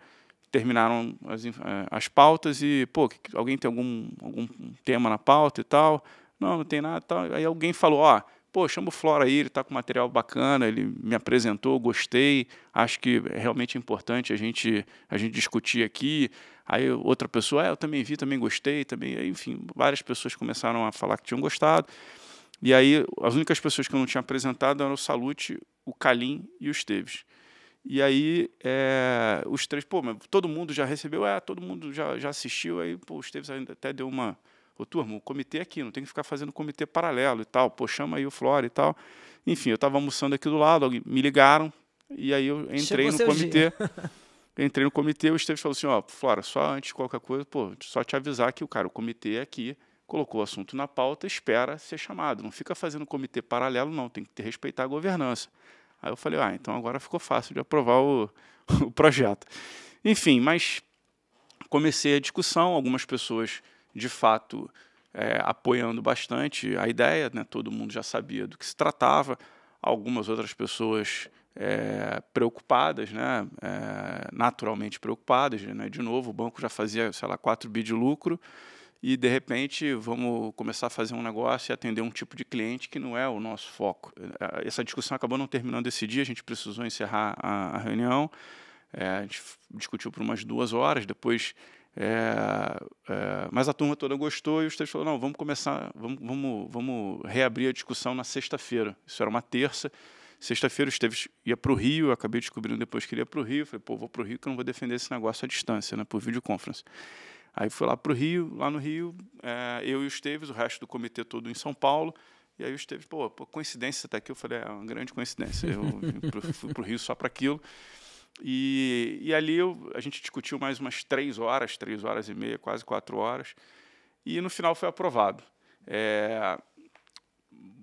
Speaker 2: terminaram as, é, as pautas e, pô, alguém tem algum, algum tema na pauta e tal? Não, não tem nada e tal. Aí alguém falou, ó, pô, chama o Flora aí, ele está com material bacana, ele me apresentou, gostei, acho que é realmente importante a gente, a gente discutir aqui. Aí outra pessoa, é, eu também vi, também gostei, também, enfim, várias pessoas começaram a falar que tinham gostado. E aí, as únicas pessoas que eu não tinha apresentado eram o Salute, o Kalim e o Esteves. E aí, é, os três, pô, mas todo mundo já recebeu, é, todo mundo já, já assistiu, aí, pô, o Esteves ainda até deu uma. Ô, turma, o comitê é aqui, não tem que ficar fazendo comitê paralelo e tal, pô, chama aí o Flora e tal. Enfim, eu estava almoçando aqui do lado, me ligaram, e aí eu entrei Chegou no comitê. entrei no comitê, o Esteves falou assim: ó, Flora, só antes de qualquer coisa, pô, só te avisar que o cara, o comitê é aqui colocou o assunto na pauta, espera ser chamado. Não fica fazendo comitê paralelo, não, tem que respeitar a governança. Aí eu falei, ah, então agora ficou fácil de aprovar o, o projeto. Enfim, mas comecei a discussão, algumas pessoas de fato é, apoiando bastante a ideia, né? todo mundo já sabia do que se tratava, algumas outras pessoas é, preocupadas, né? É, naturalmente preocupadas. Né? De novo, o banco já fazia, sei lá, 4 bi de lucro, e de repente vamos começar a fazer um negócio e atender um tipo de cliente que não é o nosso foco. Eh, eh, essa discussão acabou não terminando esse dia, a gente precisou encerrar a, a reunião, é, a gente discutiu por umas duas horas, depois. É, é, mas a turma toda gostou e os três falaram: não, vamos começar, vamos, vamos, vamos reabrir a discussão na sexta-feira. Isso era uma terça. Sexta-feira esteve ia para o Rio, eu acabei descobrindo depois que ele ia para o Rio. Falei, pô, vou para o Rio que eu não vou defender esse negócio à distância, né, por videoconferência. Aí fui lá para o Rio, lá no Rio, é, eu e o Esteves, o resto do comitê todo em São Paulo. E aí o Esteves, pô, pô coincidência até aqui. Eu falei, é uma grande coincidência. Eu fui para o Rio só para aquilo. E, e ali eu, a gente discutiu mais umas três horas, três horas e meia, quase quatro horas. E no final foi aprovado. É,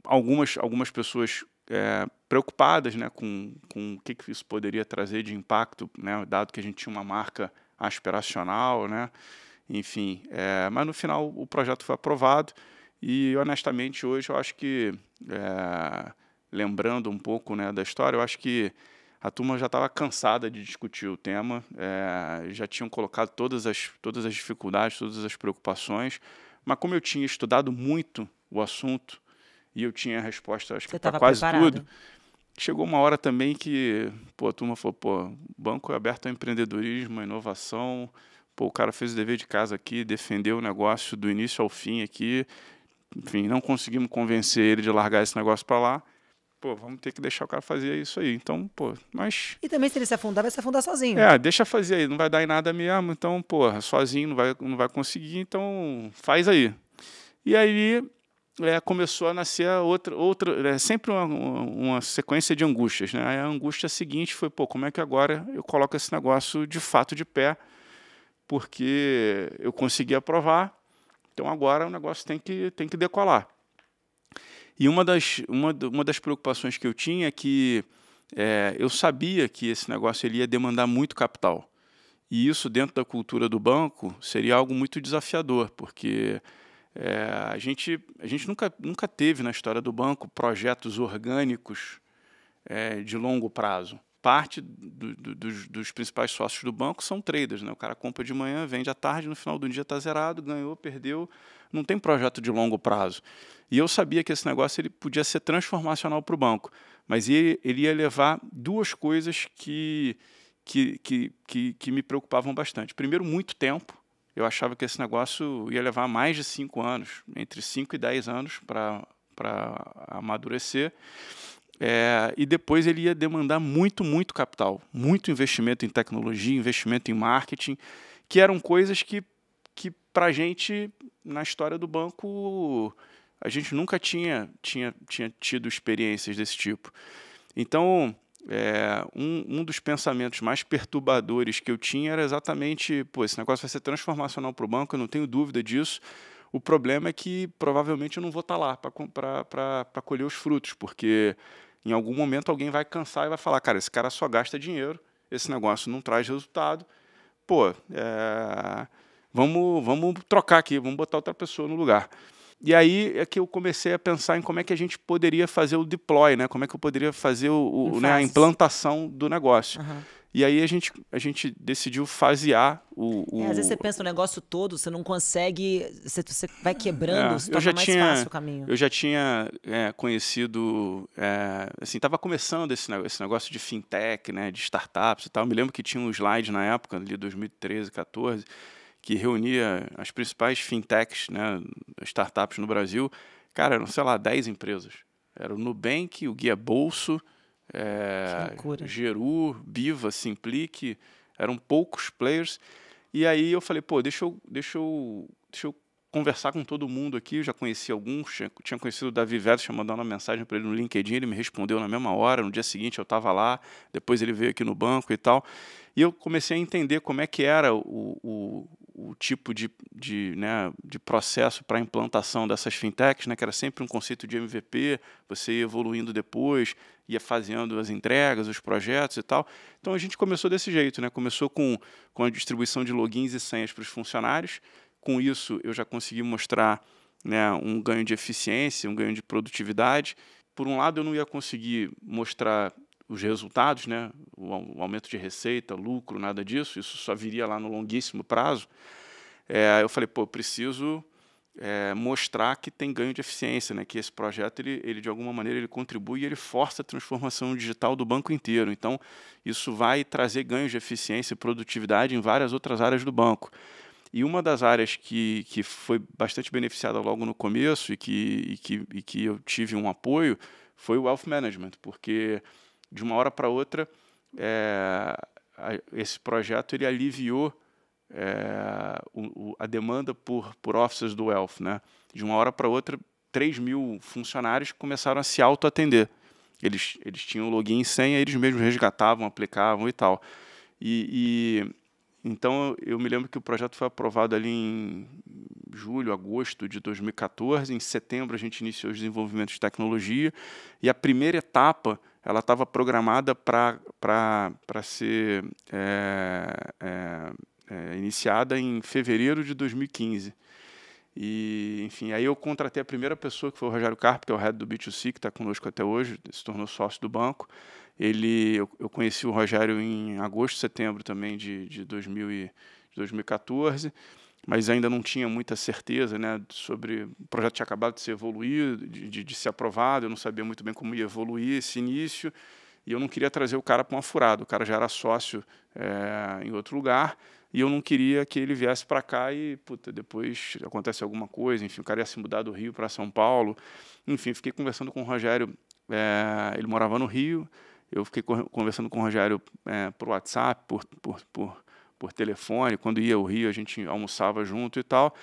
Speaker 2: algumas, algumas pessoas é, preocupadas né, com, com o que, que isso poderia trazer de impacto, né, dado que a gente tinha uma marca aspiracional, né? enfim. É, mas no final o projeto foi aprovado e honestamente hoje eu acho que, é, lembrando um pouco né, da história, eu acho que a turma já estava cansada de discutir o tema, é, já tinham colocado todas as, todas as dificuldades, todas as preocupações, mas como eu tinha estudado muito o assunto e eu tinha a resposta acho Você que para quase preparado. tudo, chegou uma hora também que pô, a turma falou, pô, banco é aberto ao empreendedorismo, à inovação, pô, o cara fez o dever de casa aqui, defendeu o negócio do início ao fim aqui, enfim, não conseguimos convencer ele de largar esse negócio para lá. Pô, vamos ter que deixar o cara fazer isso aí. Então, pô, mas.
Speaker 1: E também, se ele se afundar, vai se afundar sozinho. É,
Speaker 2: deixa fazer aí, não vai dar em nada mesmo. Então, pô sozinho não vai, não vai conseguir, então faz aí. E aí é, começou a nascer outra. outra é, sempre uma, uma sequência de angústias, né? Aí a angústia seguinte foi, pô, como é que agora eu coloco esse negócio de fato de pé? porque eu consegui aprovar. Então agora o negócio tem que, tem que decolar. E uma das, uma, uma das preocupações que eu tinha é que é, eu sabia que esse negócio ele ia demandar muito capital. E isso, dentro da cultura do banco, seria algo muito desafiador, porque é, a gente, a gente nunca, nunca teve na história do banco projetos orgânicos é, de longo prazo parte do, do, dos, dos, principais sócios do banco são traders. Né? O cara compra de manhã, vende à tarde, no final do dia está zerado, ganhou, perdeu. Não tem projeto de longo prazo. E eu sabia que esse negócio ele podia ser transformacional para o banco, mas ele, ele, ia levar duas coisas que, que, que, que, que me preocupavam bastante. Primeiro, muito tempo. Eu achava que esse negócio ia levar mais de cinco anos, entre cinco e dez anos para amadurecer. É, e depois ele ia demandar muito, muito capital, muito investimento em tecnologia, investimento em marketing, que eram coisas que, que para a gente, na história do banco, a gente nunca tinha, tinha, tinha tido experiências desse tipo. Então, é, um, um dos pensamentos mais perturbadores que eu tinha era exatamente: pô, esse negócio vai ser transformacional para o banco, eu não tenho dúvida disso. O problema é que provavelmente eu não vou estar tá lá para colher os frutos, porque em algum momento alguém vai cansar e vai falar, cara, esse cara só gasta dinheiro, esse negócio não traz resultado. Pô, é, vamos, vamos trocar aqui, vamos botar outra pessoa no lugar. E aí é que eu comecei a pensar em como é que a gente poderia fazer o deploy, né? Como é que eu poderia fazer o, o né, a implantação do negócio. Uhum. E aí a gente, a gente decidiu fasear o, o... É, às vezes você
Speaker 1: pensa no negócio todo, você não consegue. Você, você vai quebrando, é, se torna mais tinha, fácil o caminho. Eu
Speaker 2: já tinha é, conhecido. É, assim, estava começando esse, esse negócio de fintech, né? De startups e tal. Eu me lembro que tinha um slide na época, ali 2013, 14, que reunia as principais fintechs, né? Startups no Brasil. Cara, eram, sei lá, 10 empresas. Era o Nubank, o Guia Bolso é, Geru, Biva, Simplique, eram poucos players. E aí eu falei, pô, deixa eu, deixa eu, deixa eu conversar com todo mundo aqui. Eu já conheci alguns, tinha, tinha conhecido o Davi Veras, tinha mandado uma mensagem para ele no LinkedIn, ele me respondeu na mesma hora, no dia seguinte eu estava lá, depois ele veio aqui no banco e tal. E eu comecei a entender como é que era o, o tipo de, de, né, de processo para implantação dessas fintechs, né, que era sempre um conceito de MVP, você ia evoluindo depois, ia fazendo as entregas, os projetos e tal. Então a gente começou desse jeito, né? começou com, com a distribuição de logins e senhas para os funcionários, com isso eu já consegui mostrar né, um ganho de eficiência, um ganho de produtividade. Por um lado, eu não ia conseguir mostrar os resultados, né? o, aumento de receita, lucro, nada disso, isso só viria lá no longuíssimo prazo. É, eu falei, pô, eu preciso é, mostrar que tem ganho de eficiência, né? que esse projeto, ele, ele de alguma maneira, ele contribui e ele força a transformação digital do banco inteiro. Então, isso vai trazer ganhos de eficiência e produtividade em várias outras áreas do banco. E uma das áreas que, que foi bastante beneficiada logo no começo e que, e, que, e que eu tive um apoio foi o Wealth Management, porque de uma hora para outra, é, a, esse projeto ele aliviou é, o, o, a demanda por, por offices do Wealth. Né? De uma hora para outra, 3 mil funcionários começaram a se auto-atender. Eles, eles tinham login e senha, eles mesmos resgatavam, aplicavam e tal. E, e, então eu me lembro que o projeto foi aprovado ali em julho, agosto de 2014. Em setembro a gente iniciou os desenvolvimentos de tecnologia e a primeira etapa ela estava programada para ser é, é, é, iniciada em fevereiro de 2015. E, enfim, aí eu contratei a primeira pessoa, que foi o Rogério Carpo, que é o head do B2C, que está conosco até hoje, se tornou sócio do banco. Ele, eu, eu conheci o Rogério em agosto, setembro também de, de, 2000 e, de 2014 mas ainda não tinha muita certeza né, sobre. O projeto tinha acabado de ser evoluído, de, de, de ser aprovado, eu não sabia muito bem como ia evoluir esse início, e eu não queria trazer o cara para uma furada. O cara já era sócio é, em outro lugar, e eu não queria que ele viesse para cá e, puta, depois acontece alguma coisa, enfim, o cara ia se mudar do Rio para São Paulo. Enfim, fiquei conversando com o Rogério, é, ele morava no Rio, eu fiquei conversando com o Rogério é, por WhatsApp, por, por, por por telefone. Quando ia ao Rio, a gente almoçava junto e tal.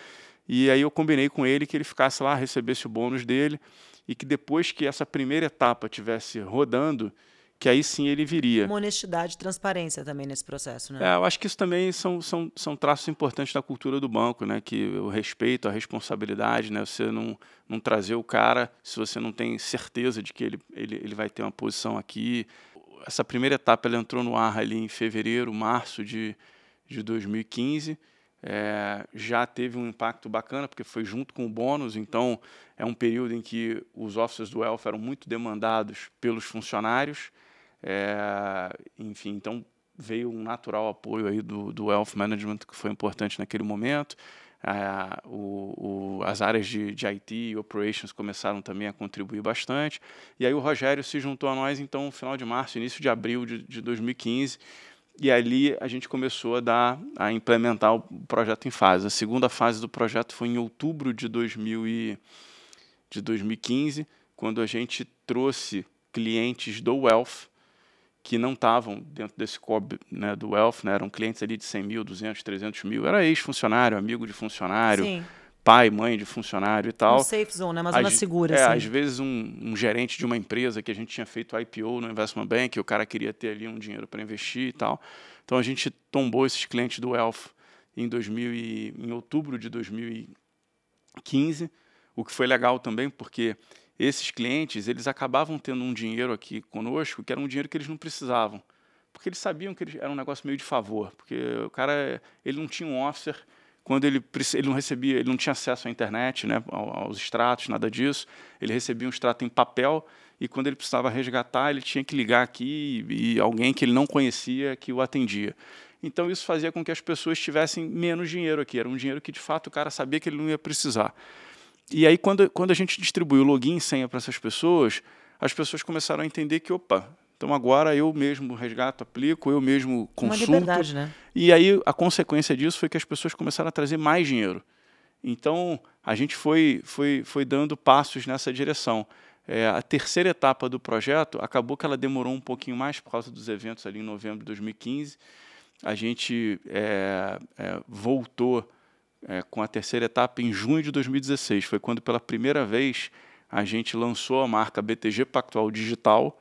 Speaker 2: E aí eu combinei com ele que ele ficasse lá, recebesse o bônus dele e que depois que essa primeira etapa tivesse rodando, que aí sim ele viria. Uma
Speaker 1: honestidade e transparência também nesse processo, né? É, eu
Speaker 2: acho que isso também são, são, são traços importantes da cultura do banco, né? Que o respeito, a responsabilidade, né? Você não, não trazer o cara se você não tem certeza de que ele, ele, ele vai ter uma posição aqui. Essa primeira etapa, ela entrou no ar ali em fevereiro, março de de 2015. É, eh, já teve um impacto bacana, porque foi junto com o bônus, então é um período em que os offices do Elf eram muito demandados pelos funcionários. É, enfim, então veio um natural apoio aí do, do Elf Management, que foi importante naquele momento. Eh, o, o, as áreas de, de IT e Operations começaram também a contribuir bastante. E aí o Rogério se juntou a nós, então, no final de março, início de abril de, de 2015. E ali a gente começou a, dar, a implementar o projeto em fase. A segunda fase do projeto foi em outubro de, 2000 e, de 2015, quando a gente trouxe clientes do Wealth que não estavam dentro desse COB né, do Wealth, né, eram clientes ali de 100 mil, 200, 300 mil, era ex-funcionário, amigo de funcionário, Sim pai, mãe de funcionário e tal. Um safe zone, né? Uma zona segura. É, assim. às vezes um, um, gerente de uma empresa que a gente tinha feito IPO no Investment Bank, o cara queria ter ali um dinheiro para investir e tal. Então a gente tombou esses clientes do Elf em, 2000 e, em outubro de 2015, o que foi legal também porque esses clientes eles acabavam tendo um dinheiro aqui conosco que era um dinheiro que eles não precisavam porque eles sabiam que eles, era um negócio meio de favor porque o cara ele não tinha um officer quando ele, ele não recebia, ele não tinha acesso à internet, né, aos extratos, nada disso. Ele recebia um extrato em papel e quando ele precisava resgatar, ele tinha que ligar aqui e alguém que ele não conhecia que o atendia. Então isso fazia com que as pessoas tivessem menos dinheiro aqui, era um dinheiro que de fato o cara sabia que ele não ia precisar. E aí quando, quando a gente distribuiu login e senha para essas pessoas, as pessoas começaram a entender que, opa, então agora eu mesmo resgato, aplico, eu mesmo consulto. Uma liberdade, né? E aí a consequência disso foi que as pessoas começaram a trazer mais dinheiro. Então a gente foi, foi, foi dando passos nessa direção. É, a terceira etapa do projeto acabou que ela demorou um pouquinho mais por causa dos eventos ali em novembro de 2015. A gente é, é, voltou é, com a terceira etapa em junho de 2016. Foi quando pela primeira vez a gente lançou a marca BTG Pactual Digital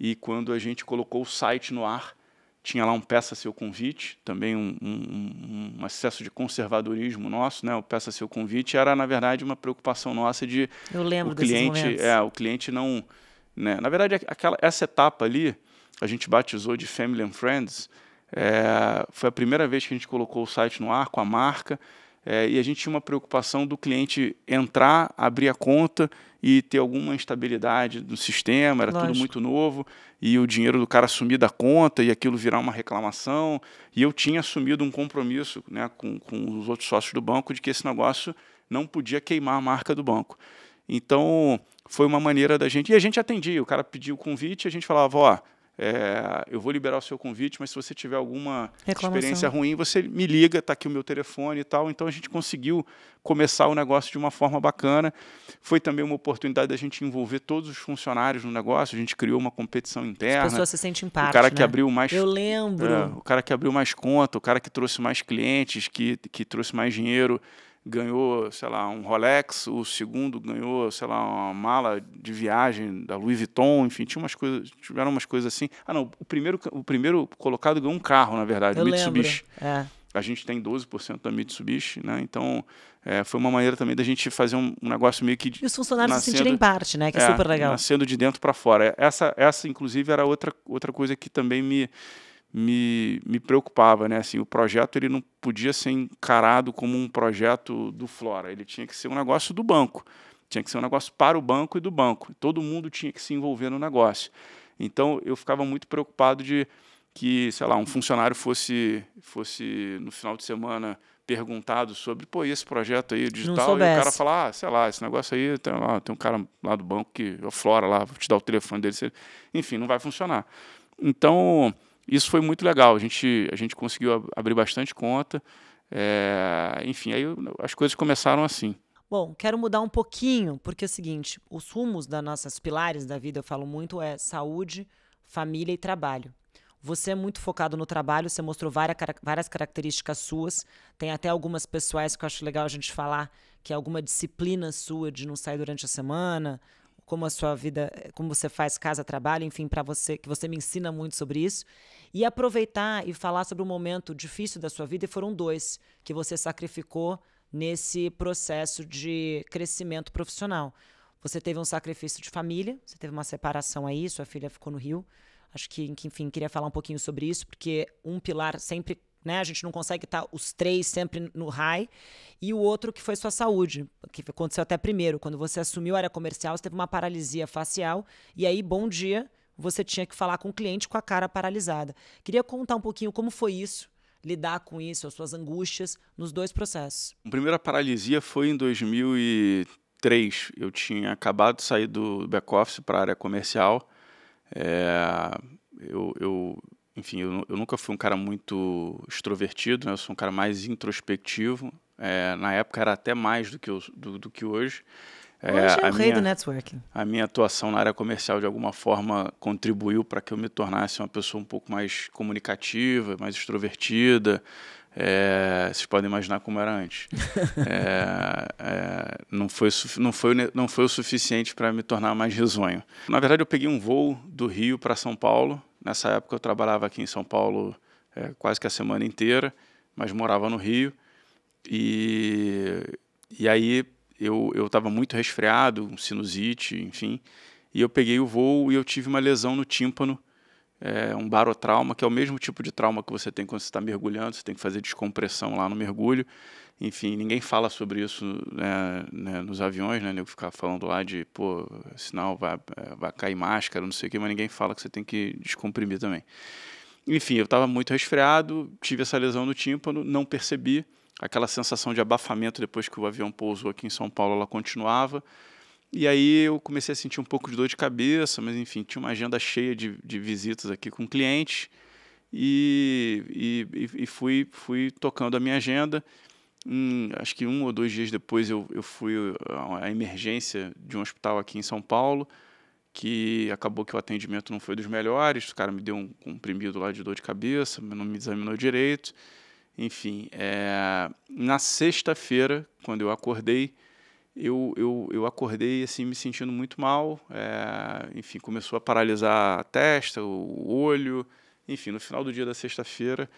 Speaker 2: e quando a gente colocou o site no ar, tinha lá um Peça Seu Convite, também um, um, um excesso de conservadorismo nosso, né? O Peça Seu Convite era, na verdade, uma preocupação nossa de
Speaker 1: o cliente, é,
Speaker 2: o cliente não, né? Na verdade, aquela, essa etapa ali, a gente batizou de Family and Friends, é, foi a primeira vez que a gente colocou o site no ar com a marca, é, e a gente tinha uma preocupação do cliente entrar, abrir a conta e ter alguma instabilidade no sistema, era Lógico. tudo muito novo, e o dinheiro do cara sumir da conta e aquilo virar uma reclamação. E eu tinha assumido um compromisso né, com, com os outros sócios do banco de que esse negócio não podia queimar a marca do banco. Então, foi uma maneira da gente. E a gente atendia, o cara pediu o convite, a gente falava: ó é, eu vou liberar o seu convite, mas se você tiver alguma Reclamação. experiência ruim, você me liga, está aqui o meu telefone e tal. Então a gente conseguiu começar o negócio de uma forma bacana. Foi também uma oportunidade da gente envolver todos os funcionários no negócio. A gente criou uma competição interna. As pessoas se sentem parte. O cara né? que abriu mais. Eu lembro. É, o cara que abriu mais conta, o cara que trouxe mais clientes, que, que trouxe mais dinheiro ganhou, sei lá, um Rolex, o segundo ganhou, sei lá, uma mala de viagem da Louis Vuitton, enfim, tinha umas coisas, tiveram umas coisas assim. Ah, não, o primeiro, o primeiro colocado ganhou um carro, na verdade, Eu Mitsubishi. É. A gente tem 12% da Mitsubishi, né? Então, é, foi uma maneira também da gente fazer um, um negócio meio que. E os funcionários nascendo, se sentirem parte, né? Que é, é super legal. Nascendo de dentro para fora. Essa, essa, inclusive, era outra, outra coisa que também me me, me preocupava, né? Assim, o projeto ele não podia ser encarado como um projeto do Flora, ele tinha que ser um negócio do banco, tinha que ser um negócio para o banco e do banco. Todo mundo tinha que se envolver no negócio. Então eu ficava muito preocupado de que, sei lá, um funcionário fosse fosse no final de semana perguntado sobre, pô, e esse projeto aí digital, e o cara falar, ah, sei lá, esse negócio aí, tem, lá, tem um cara lá do banco que, o Flora lá, vou te dar o telefone dele, enfim, não vai funcionar. Então, isso foi muito legal. A gente, a gente conseguiu ab abrir bastante conta. É, enfim, aí as coisas começaram assim.
Speaker 1: Bom, quero mudar um pouquinho, porque é o seguinte: os rumos das nossas pilares da vida, eu falo muito, é saúde, família e trabalho. Você é muito focado no trabalho, você mostrou várias, várias características suas. Tem até algumas pessoais que eu acho legal a gente falar, que é alguma disciplina sua de não sair durante a semana, como a sua vida, eh, como você faz casa, trabalho, enfim, para você, que você me ensina muito sobre isso. E aproveitar e falar sobre um momento difícil da sua vida, e foram dois que você sacrificou nesse processo de crescimento profissional. Você teve um sacrifício de família, você teve uma separação aí, sua filha ficou no Rio. Acho que, enfim, queria falar um pouquinho sobre isso, porque um pilar sempre né? A gente não consegue estar tá os três sempre no high. E o outro que foi sua saúde, que aconteceu até primeiro. Quando você assumiu a área comercial, você teve uma paralisia facial. E aí, bom dia, você tinha que falar com o cliente com a cara paralisada. Queria contar um pouquinho como foi isso, lidar com isso, as suas angústias nos dois processos.
Speaker 2: A primeira paralisia foi em 2003. Eu tinha acabado de sair do back-office para a área comercial. É... eu, eu enfim, eu, eu, nunca fui um cara muito extrovertido, né? eu sou um cara mais introspectivo. É, na época era até mais do que, eu, do, do que hoje. Eh, hoje é o rei minha, do networking. A minha atuação na área comercial, de alguma forma, contribuiu para que eu me tornasse uma pessoa um pouco mais comunicativa, mais extrovertida. É, vocês podem imaginar como era antes. é, não, foi, não, foi, não foi o suficiente para me tornar mais risonho. Na verdade, eu peguei um voo do Rio para São Paulo Nessa época eu trabalhava aqui em São Paulo é, quase que a semana inteira, mas morava no Rio. E, e aí eu estava muito resfriado, sinusite, enfim. E eu peguei o voo e eu tive uma lesão no tímpano, é, um barotrauma, que é o mesmo tipo de trauma que você tem quando você está mergulhando, você tem que fazer descompressão lá no mergulho. Enfim, ninguém fala sobre isso né, né, nos aviões, né? Nego ficar falando lá de, pô, sinal vai, eh, vai cair máscara, não sei o quê, mas ninguém fala que você tem que descomprimir também. Enfim, eu estava muito resfriado, tive essa lesão no tímpano, não percebi. Aquela sensação de abafamento depois que o avião pousou aqui em São Paulo, ela continuava. E aí eu comecei a sentir um pouco de dor de cabeça, mas enfim, tinha uma agenda cheia de, de visitas aqui com clientes e, e, e fui, fui tocando a minha agenda. Hum, acho que um ou dois dias depois eu, eu fui ah, à emergência de um hospital aqui em São Paulo, que acabou que o atendimento não foi dos melhores, o cara me deu um comprimido lá de dor de cabeça, não me examinou direito. Enfim, é, na sexta-feira, quando eu acordei, eu, eu, eu acordei assim me sentindo muito mal, é, enfim, começou a paralisar a testa, o olho, enfim, no final do dia da sexta-feira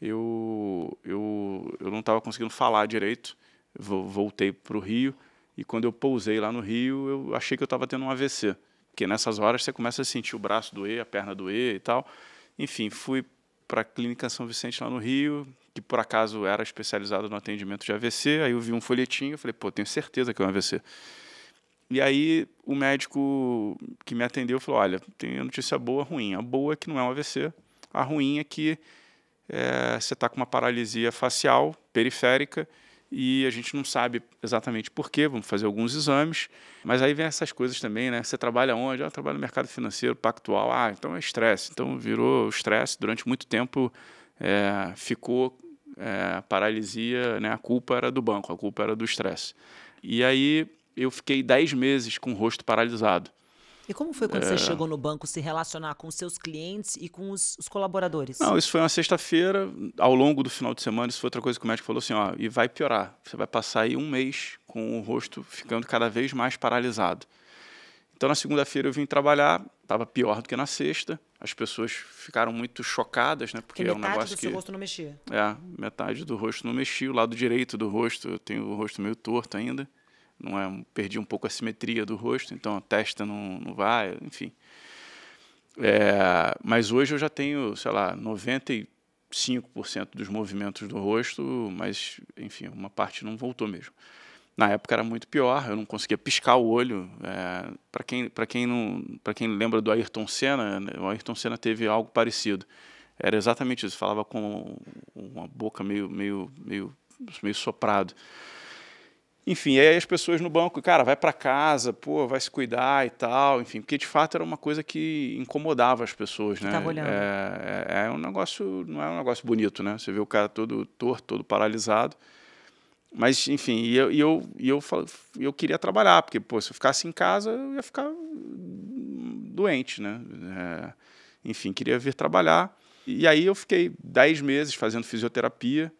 Speaker 2: eu, eu, eu não estava conseguindo falar direito, voltei para o Rio, e quando eu pousei lá no Rio, eu achei que eu estava tendo um AVC, porque nessas horas você começa a sentir o braço doer, a perna doer e tal. Enfim, fui para a Clínica São Vicente lá no Rio, que por acaso era especializada no atendimento de AVC, aí eu vi um folhetinho, eu falei, pô, tenho certeza que é um AVC. E aí o médico que me atendeu falou, olha, tem notícia boa, ruim. A boa é que não é um AVC, a ruim é que é, você está com uma paralisia facial periférica e a gente não sabe exatamente porquê, vamos fazer alguns exames, mas aí vem essas coisas também, né? Você trabalha onde? Ah, trabalho no mercado financeiro, pactual, ah, então é estresse, então virou estresse, durante muito tempo é, ficou é, paralisia, né? a culpa era do banco, a culpa era do estresse. E aí eu fiquei 10 meses com o rosto paralisado. E como foi quando é... você chegou
Speaker 1: no banco se relacionar com seus clientes e com os, os colaboradores? Não, isso
Speaker 2: foi uma sexta-feira. Ao longo do final de semana, isso foi outra coisa que o médico falou assim: ó, e vai piorar. Você vai passar aí um mês com o rosto ficando cada vez mais paralisado. Então, na segunda-feira, eu vim trabalhar, estava pior do que na sexta. As pessoas ficaram muito chocadas, né? Porque, porque é um negócio que. Metade do rosto não mexia. É, metade do rosto não mexia. O lado direito do rosto, eu tenho o rosto meio torto ainda não é, perdi um pouco a simetria do rosto, então a testa não, não vai, enfim. É, mas hoje eu já tenho, sei lá, 95% dos movimentos do rosto, mas, enfim, uma parte não voltou mesmo. Na época era muito pior, eu não conseguia piscar o olho. É, para quem, quem, não, quem lembra do Ayrton Senna, né, o Ayrton Senna teve algo parecido. Era exatamente isso, falava com uma boca meio, meio, meio, meio soprado. Enfim, aí as pessoas no banco, cara, vai para casa, pô, vai se cuidar e tal, enfim, porque de fato era uma coisa que incomodava as pessoas, que né? Tava olhando. É, é, é um negócio, não é um negócio bonito, né? Você vê o cara todo torto, todo paralisado. Mas, enfim, e eu, e eu, e eu, eu queria trabalhar, porque, pô, se eu ficasse em casa, eu ia ficar doente, né? É, enfim, queria vir trabalhar. E aí eu fiquei 10 meses fazendo fisioterapia,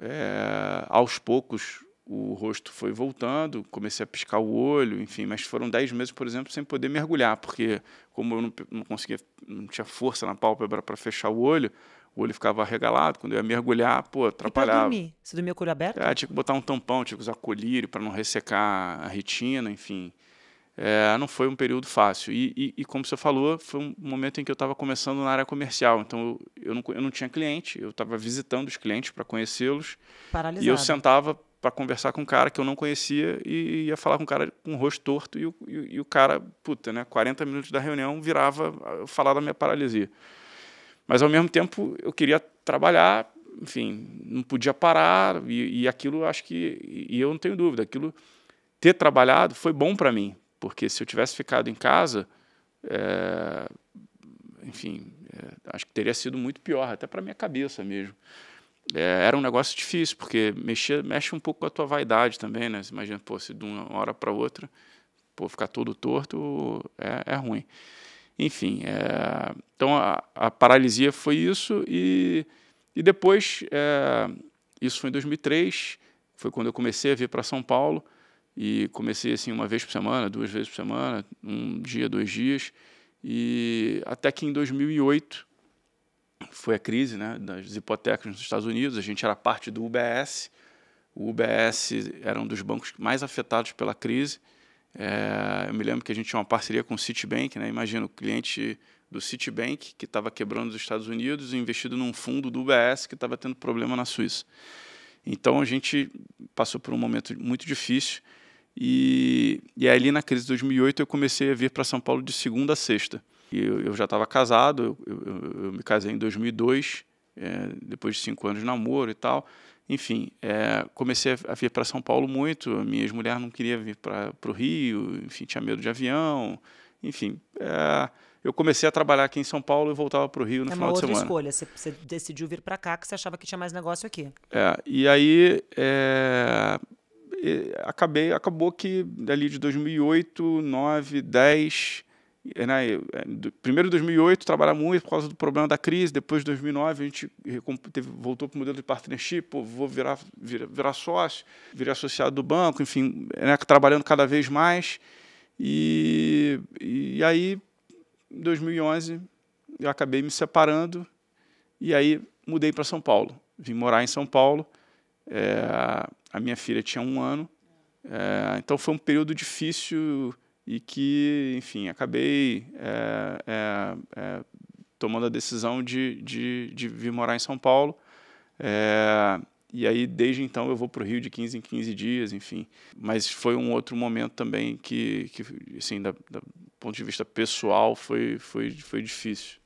Speaker 2: é, aos poucos o rosto foi voltando, comecei a piscar o olho, enfim, mas foram dez meses, por exemplo, sem poder mergulhar, porque como eu não, não conseguia, não tinha força na pálpebra para fechar o olho, o olho ficava arregalado, quando eu ia mergulhar, pô, atrapalhava. E dormir?
Speaker 1: Você dormia com o olho aberto? É,
Speaker 2: tinha que botar um tampão, tinha que usar colírio para não ressecar a retina, enfim. É, não foi um período fácil. E, e, e, como você falou, foi um momento em que eu estava começando na área comercial. Então eu, eu, não, eu não tinha cliente, eu estava visitando os clientes para conhecê-los. Paralisado. E eu sentava para conversar com um cara que eu não conhecia e ia falar com um cara com o rosto torto e o, e, e o cara, puta, né, 40 minutos da reunião virava falar da minha paralisia. Mas ao mesmo tempo eu queria trabalhar, enfim, não podia parar e, e aquilo acho que e eu não tenho dúvida, aquilo ter trabalhado foi bom para mim, porque se eu tivesse ficado em casa, é, enfim, é, acho que teria sido muito pior até para minha cabeça mesmo é, era um negócio difícil, porque mexia, mexe um pouco com a tua vaidade também, né? Você imagina, pô, se de uma hora para outra, pô, ficar todo torto é, é ruim. Enfim, é, então a, a, paralisia foi isso e, e depois, é, isso foi em 2003, foi quando eu comecei a vir para São Paulo e comecei assim uma vez por semana, duas vezes por semana, um dia, dois dias, e até que em 2008 foi a crise né, das hipotecas nos Estados Unidos, a gente era parte do UBS, o UBS era um dos bancos mais afetados pela crise. É, eu me lembro que a gente tinha uma parceria com o Citibank, né? imagina o cliente do Citibank que estava quebrando os Estados Unidos investido num fundo do UBS que estava tendo problema na Suíça. Então a gente passou por um momento muito difícil e, e ali na crise de 2008 eu comecei a vir para São Paulo de segunda a sexta que eu já estava casado, eu, eu, eu, me casei em 2002, é, depois de cinco anos de namoro e tal. Enfim, é, comecei a vir para São Paulo muito, a minha ex-mulher não queria vir para o Rio, enfim, tinha medo de avião, enfim. É, eu comecei a trabalhar aqui em São Paulo e voltava para o Rio no é final de semana. É uma
Speaker 1: outra escolha, você, você, decidiu vir para cá porque você achava que tinha mais negócio aqui.
Speaker 2: É, e aí é, acabei, acabou que ali de 2008, 9, 10 né, é, primeiro 2008 trabalhar muito por causa do problema da crise, depois 2009 a gente teve, voltou para o modelo de partnership, pô, vou virar, virar, virar sócio, virar associado do banco, enfim, é, né, trabalhando cada vez mais. E, e aí, em 2011, eu acabei me separando e aí mudei para São Paulo. Vim morar em São Paulo. É, a minha filha tinha um ano. É, então foi um período difícil e que, enfim, acabei é, é, tomando a decisão de, de, de, vir morar em São Paulo. e aí, desde então, eu vou para o Rio de 15 em 15 dias, enfim. Mas foi um outro momento também que, que assim, da, da ponto de vista pessoal, foi, foi, foi difícil.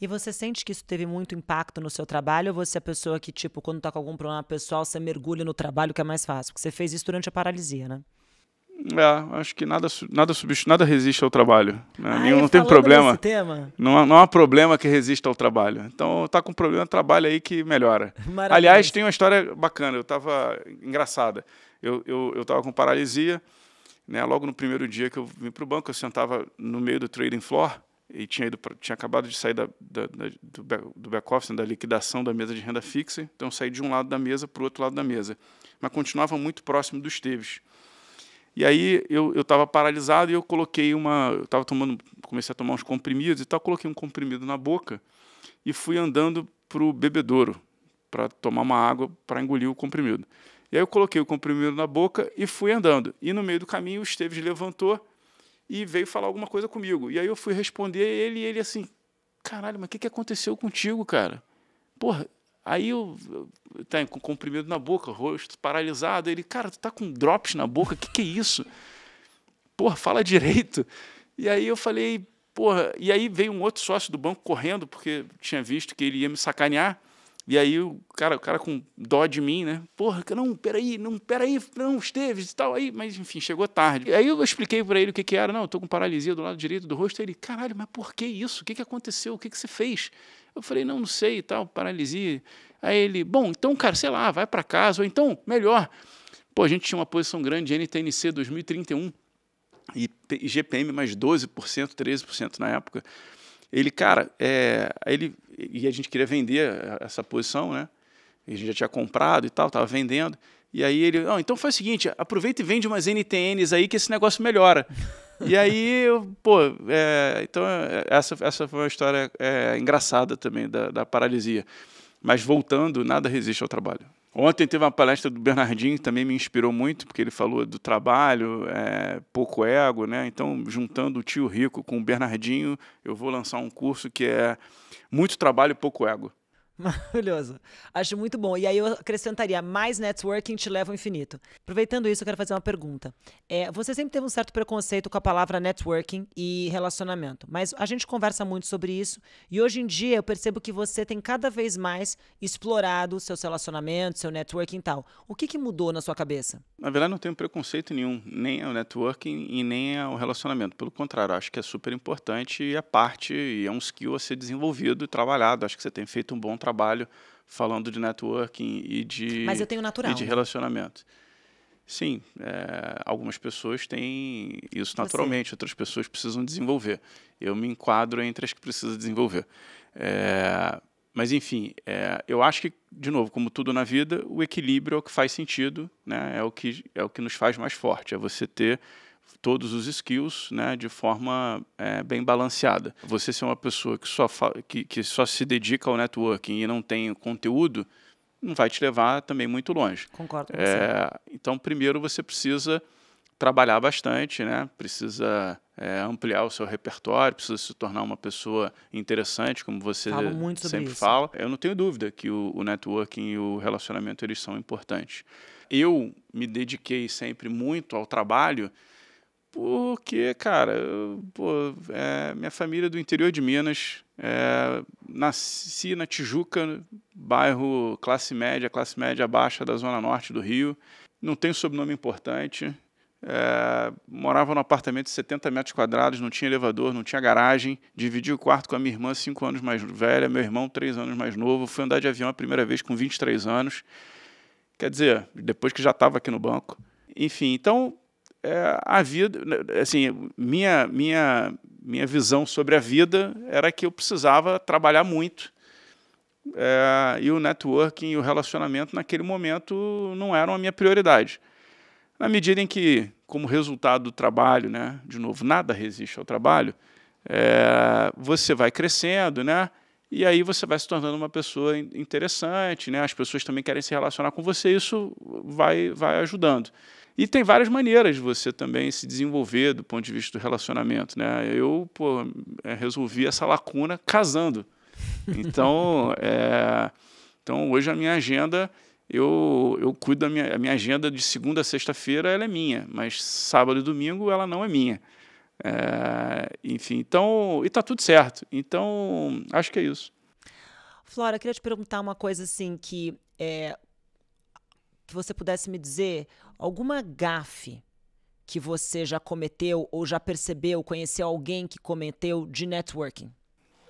Speaker 1: E você sente que isso teve muito impacto no seu trabalho? Ou você é a pessoa que, tipo, quando está com algum problema pessoal, você mergulha no trabalho que é mais fácil? Porque você fez isso durante a paralisia, né?
Speaker 2: É, acho que nada, nada, substitu... nada resiste ao trabalho. Né? Ah, Nenhum, não tem problema. Não, não há problema que resista ao trabalho. Então, tá com problema, trabalha aí que melhora. Maravilha. Aliás, tem uma história bacana, eu estava engraçada. Eu, eu, eu tava com paralisia, né? Logo no primeiro dia que eu vim para o banco, eu sentava no meio do trading floor e tinha, ido pra, tinha acabado de sair da, da, da, do back-office, né? da liquidação da mesa de renda fixa. Então, saí de um lado da mesa para o outro lado da mesa. Mas continuava muito próximo dos teves. E aí eu estava paralisado e eu coloquei uma. Eu estava tomando. Comecei a tomar uns comprimidos e tal, coloquei um comprimido na boca e fui andando para o bebedouro para tomar uma água para engolir o comprimido. E aí eu coloquei o comprimido na boca e fui andando. E no meio do caminho o Esteves levantou e veio falar alguma coisa comigo. E aí eu fui responder ele e ele assim: caralho, mas o que, que aconteceu contigo, cara? Porra, Aí eu, eu tá com comprimido na boca, rosto paralisado. Ele, cara, tu tá com drops na boca, que que é isso? Porra, fala direito. E aí eu falei, porra. E aí veio um outro sócio do banco correndo, porque tinha visto que ele ia me sacanear. E aí o cara, o cara com dó de mim, né? Porra, não, peraí, não, peraí, não, Esteves e tal. Aí, mas enfim, chegou tarde. E aí eu expliquei para ele o que, que era. Não, eu tô com paralisia do lado direito do rosto. Aí ele, caralho, mas por que isso? O que, que aconteceu? O que, que você fez? Eu falei, não, não sei e tal, paralisia. Aí ele, bom, então, cara, sei lá, vai para casa. Ou então, melhor. Pô, a gente tinha uma posição grande, NTNC 2031 e GPM mais 12%, 13% na época. Ele, cara, é, ele e a gente queria vender essa posição, né? a gente já tinha comprado e tal, estava vendendo. E aí ele, oh, então faz o seguinte, aproveita e vende umas NTNs aí que esse negócio melhora. e aí, pô, é, então é, essa, essa foi uma história é, engraçada também da, da paralisia. Mas voltando, nada resiste ao trabalho. Ontem teve uma palestra do Bernardinho, que também me inspirou muito, porque ele falou do trabalho, é, pouco ego, né? Então, juntando o tio Rico com o Bernardinho, eu vou lançar um curso que é muito trabalho, e pouco ego.
Speaker 1: Maravilhoso. Acho muito bom. E aí eu acrescentaria: mais networking te leva ao infinito. Aproveitando isso, eu quero fazer uma pergunta. É, você sempre teve um certo preconceito com a palavra networking e relacionamento, mas a gente conversa muito sobre isso e hoje em dia eu percebo que você tem cada vez mais explorado seus relacionamentos, seu networking e tal. O que, que mudou na sua cabeça?
Speaker 2: Na verdade, não tenho preconceito nenhum, nem ao networking e nem ao relacionamento. Pelo contrário, acho que é super importante e é parte e é um skill a ser desenvolvido e trabalhado. Acho que você tem feito um bom trabalho trabalho falando de networking e de mas eu tenho natural e de né? relacionamento sim é, algumas pessoas têm isso naturalmente Você. outras pessoas precisam desenvolver eu me enquadro entre as que precisam desenvolver é, mas enfim é, eu acho que de novo como tudo na vida o equilíbrio é o que faz sentido né é o que é o que nos faz mais forte é você ter todos os skills né, de forma é, bem balanceada. Você ser uma pessoa que só, que, que só se dedica ao networking e não tem conteúdo, não vai te levar também muito longe. Concordo com é, você. Então, primeiro você precisa trabalhar bastante, né? precisa é, ampliar o seu repertório, precisa se tornar uma pessoa interessante, como você sempre isso. fala. Eu não tenho dúvida que o, o networking e o relacionamento eles são importantes. Eu me dediquei sempre muito ao trabalho, porque, cara, eu, pô, é, minha família é do interior de Minas, é, nasci na Tijuca, bairro classe média, classe média baixa da zona norte do Rio, não tenho sobrenome importante, é, morava num apartamento de 70 metros quadrados, não tinha elevador, não tinha garagem, dividi o quarto com a minha irmã, 5 anos mais velha, meu irmão, 3 anos mais novo, fui andar de avião a primeira vez com 23 anos, quer dizer, depois que já estava aqui no banco. Enfim, então é, a vida, né, assim, minha, minha, minha visão sobre a vida era que eu precisava trabalhar muito. É, e o networking e o relacionamento naquele momento não eram a minha prioridade. Na medida em que, como resultado do trabalho, né, de novo, nada resiste ao trabalho, é, você vai crescendo, né? E aí você vai se tornando uma pessoa interessante, né? As pessoas também querem se relacionar com você, isso vai, vai ajudando. E tem várias maneiras de você também se desenvolver do ponto de vista do relacionamento. Né? Eu pô, é, resolvi essa lacuna casando. Então, é, então hoje a minha agenda, eu, eu cuido da minha, a minha agenda de segunda a sexta-feira, ela é minha, mas sábado e domingo ela não é minha. É, enfim, então, e tá tudo certo. Então, acho que é isso.
Speaker 1: Flora, eu queria te perguntar uma coisa assim que é, se você pudesse me dizer alguma gafe que você já cometeu ou já percebeu, conheceu alguém que cometeu de networking?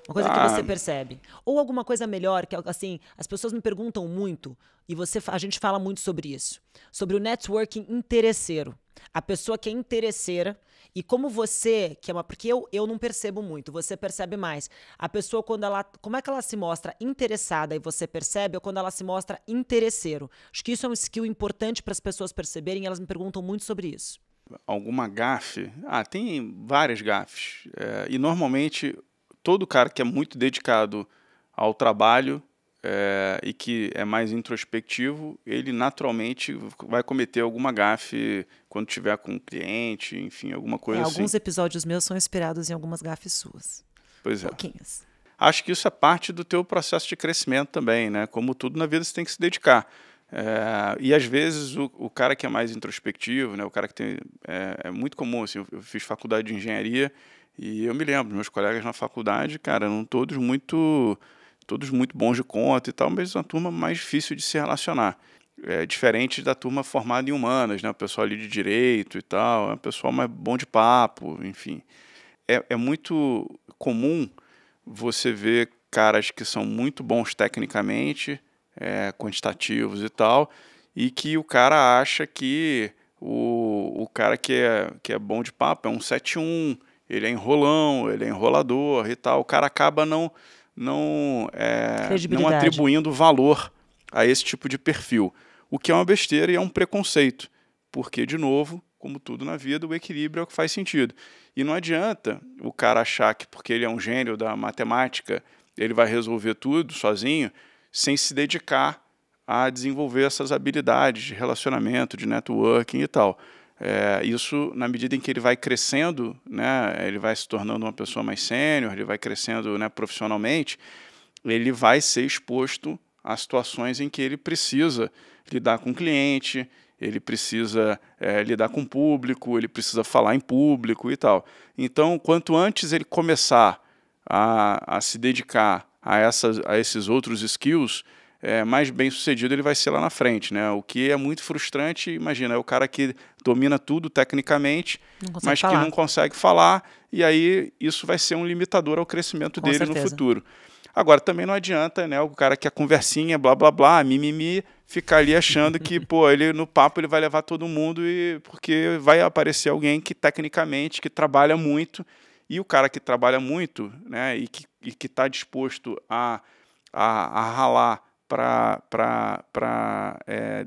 Speaker 1: Uma coisa ah. que você percebe. Ou alguma coisa melhor, que assim, as pessoas me perguntam muito, e você a gente fala muito sobre isso. Sobre o networking interesseiro. A pessoa que é interesseira, e como você, que é uma. Porque eu, eu não percebo muito, você percebe mais. A pessoa, quando ela. Como é que ela se mostra interessada e você percebe, ou quando ela se mostra interesseiro? Acho que isso é um skill importante para as pessoas perceberem, elas me
Speaker 2: perguntam muito sobre isso. Alguma gafe? Ah, tem várias gafes. É, e normalmente todo cara que é muito dedicado ao trabalho é, e que é mais introspectivo, ele naturalmente vai cometer alguma gafe quando tiver com um cliente, enfim, alguma coisa é, assim. Alguns
Speaker 1: episódios meus são inspirados em algumas gafes suas.
Speaker 2: Pois é. Pouquinhas. Acho que isso é parte do teu processo de crescimento também, né? Como tudo na vida você tem que se dedicar. É, e às vezes o, o, cara que é mais introspectivo, né, o cara que tem. É, é muito comum, assim, eu, eu fiz faculdade de engenharia e eu me lembro, meus colegas na faculdade, cara, eram todos muito todos muito bons de conta e tal, mas uma turma mais difícil de se relacionar. É diferente da turma formada em humanas, né? O pessoal ali de direito e tal, é um pessoal mais bom de papo, enfim. É, é muito comum você ver caras que são muito bons tecnicamente, é, quantitativos e tal, e que o cara acha que o, o cara que é, que é bom de papo é um 7-1, ele é enrolão, ele é enrolador e tal. O cara acaba não não, é, não atribuindo valor a esse tipo de perfil. O que é uma besteira e é um preconceito, porque, de novo, como tudo na vida, o equilíbrio é o que faz sentido. E não adianta o cara achar que, porque ele é um gênio da matemática, ele vai resolver tudo sozinho, sem se dedicar a desenvolver essas habilidades de relacionamento, de networking e tal. É, isso, na medida em que ele vai crescendo, né, ele vai se tornando uma pessoa mais sênior, ele vai crescendo né, profissionalmente, ele vai ser exposto a situações em que ele precisa lidar com o cliente, ele precisa é, lidar com o público, ele precisa falar em público e tal. Então, quanto antes ele começar a, a se dedicar a, essas, a esses outros skills, é, mais bem sucedido ele vai ser lá na frente, né? O que é muito frustrante, imagina, é o cara que domina tudo tecnicamente, mas falar. que não consegue falar, e aí isso vai ser um limitador ao crescimento Com dele certeza. no futuro. Agora, também não adianta, né? O cara que a é conversinha, blá blá blá, mimimi, ficar ali achando que, pô, ele no papo ele vai levar todo mundo e porque vai aparecer alguém que tecnicamente, que trabalha muito, e o cara que trabalha muito, né, e que está disposto a, a, a ralar para é,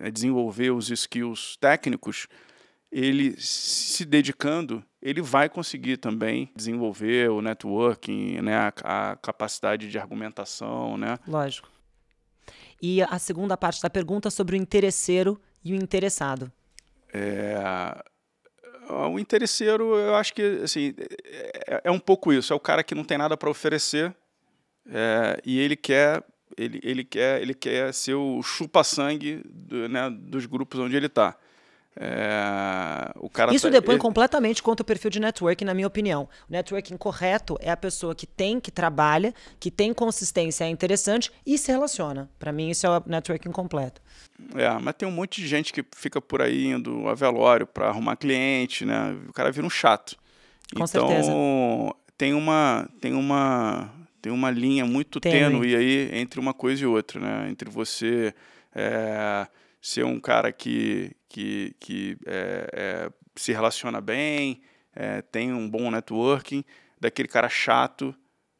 Speaker 2: é, desenvolver os skills técnicos, ele se dedicando, ele vai conseguir também desenvolver o networking, né, a, a capacidade de argumentação, né?
Speaker 1: Lógico. E a segunda parte da pergunta é sobre o interesseiro e o interessado.
Speaker 2: É, o interesseiro, eu acho que assim, é, é, é um pouco isso. É o cara que não tem nada para oferecer é, e ele quer ele, ele, quer, ele quer ser o chupa-sangue do, né, dos grupos onde ele está. É, Isso tá, depõe ele...
Speaker 1: completamente contra o perfil de networking, na minha opinião. O networking correto é a pessoa que tem, que trabalha, que tem consistência, é interessante e se relaciona. Para mim, isso é o networking completo.
Speaker 2: É, mas tem um monte de gente que fica por aí indo a velório para arrumar cliente, né? O cara vira um chato. Com então, certeza. tem uma, tem uma tem uma linha muito tênue aí entre uma coisa e outra, né? Entre você é, ser um cara que, que, que é, é, se relaciona bem, é, tem um bom networking, daquele cara chato,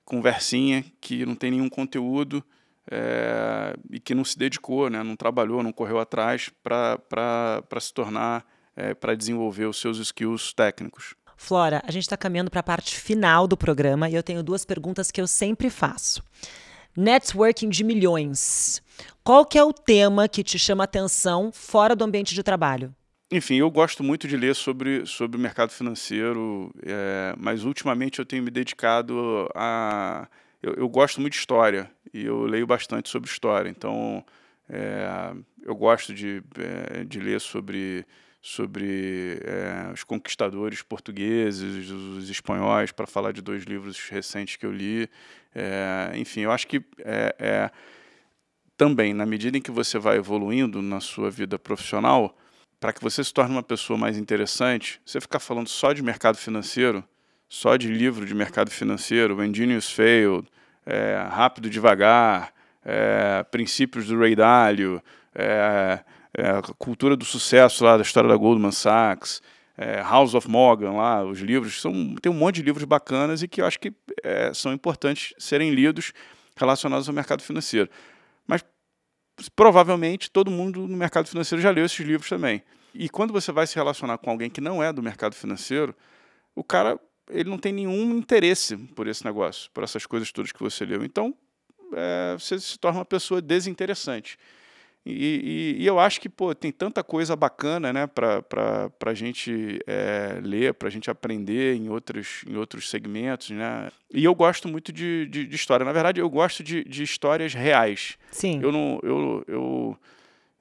Speaker 2: conversinha, que não tem nenhum conteúdo é, e que não se dedicou, né? não trabalhou, não correu atrás para se tornar, é, para desenvolver os seus skills técnicos.
Speaker 1: Flora, a gente está caminhando para a parte final do programa e eu tenho duas perguntas que eu sempre faço. Networking de milhões. Qual que é o tema que te chama atenção fora do ambiente de trabalho?
Speaker 2: Enfim, eu gosto muito de ler sobre, sobre o mercado financeiro, é, mas ultimamente eu tenho me dedicado a. Eu, eu, gosto muito de história e eu leio bastante sobre história, então é, eu gosto de, é, de ler sobre sobre é, os conquistadores portugueses, os espanhóis, para falar de dois livros recentes que eu li. É, enfim, eu acho que é, é também, na medida em que você vai evoluindo na sua vida profissional, para que você se torne uma pessoa mais interessante, você ficar falando só de mercado financeiro, só de livro de mercado financeiro, When Genius Failed, é, Rápido Devagar, é, Princípios do Ray Dalio, é, Cultura do Sucesso, lá da história da Goldman Sachs, é, House of Morgan, lá, os livros. São, tem um monte de livros bacanas e que eu acho que é, são importantes serem lidos relacionados ao mercado financeiro. Mas provavelmente todo mundo no mercado financeiro já leu esses livros também. E quando você vai se relacionar com alguém que não é do mercado financeiro, o cara ele não tem nenhum interesse por esse negócio, por essas coisas todas que você leu. Então, é, você se torna uma pessoa desinteressante. E, e, e, eu acho que pô, tem tanta coisa bacana né, para a gente é, ler, para a gente aprender em outros, em outros segmentos. Né? E eu gosto muito de, de, de história. Na verdade, eu gosto de, de histórias reais. Sim. Eu não. Eu, eu,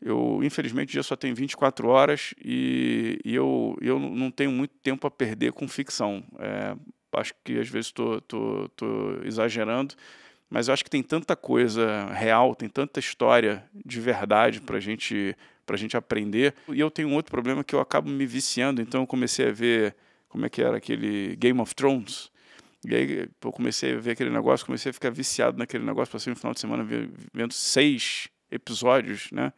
Speaker 2: eu, infelizmente, o dia só tem 24 horas e, e eu, eu não tenho muito tempo a perder com ficção. É, acho que às vezes estou exagerando, mas eu acho que tem tanta coisa real, tem tanta história de verdade para gente, a gente aprender. E eu tenho um outro problema que eu acabo me viciando, então eu comecei a ver, como é que era aquele Game of Thrones? E aí eu comecei a ver aquele negócio, comecei a ficar viciado naquele negócio, passei um final de semana vendo seis episódios, né?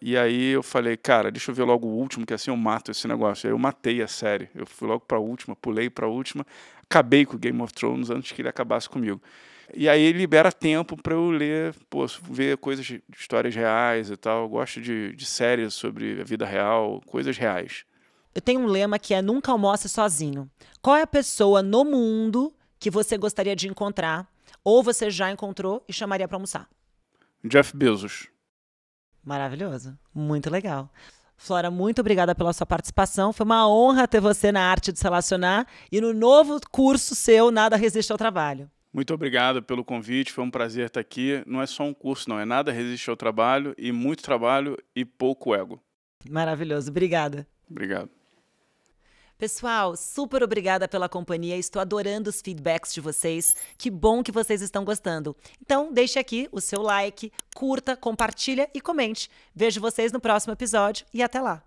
Speaker 2: E aí eu falei, cara, deixa eu ver logo o último, que assim eu mato esse negócio. Aí eu matei a série. Eu fui logo para a última, pulei para a última, acabei com o Game of Thrones antes que ele acabasse comigo. E aí libera tempo para eu ler, pô, ver coisas, de histórias reais e tal. Eu gosto de, de séries sobre a vida real, coisas reais.
Speaker 1: Eu tenho um lema que é nunca almoce sozinho. Qual é a pessoa no mundo que você gostaria de encontrar ou você já encontrou e chamaria para almoçar?
Speaker 2: Jeff Bezos.
Speaker 1: Maravilhoso, muito legal. Flora, muito obrigada pela sua participação. Foi uma honra ter você na arte de se relacionar e no novo curso seu Nada Resiste ao Trabalho.
Speaker 2: Muito obrigado pelo convite, foi um prazer estar aqui. Não é só um curso, não, é nada, resiste ao trabalho e muito trabalho e pouco ego.
Speaker 1: Maravilhoso, obrigada. Obrigado. Pessoal, super obrigada pela companhia. Estou adorando os feedbacks de vocês. Que bom que vocês estão gostando. Então, deixe aqui o seu like, curta, compartilha e comente. Vejo vocês no próximo episódio e até lá.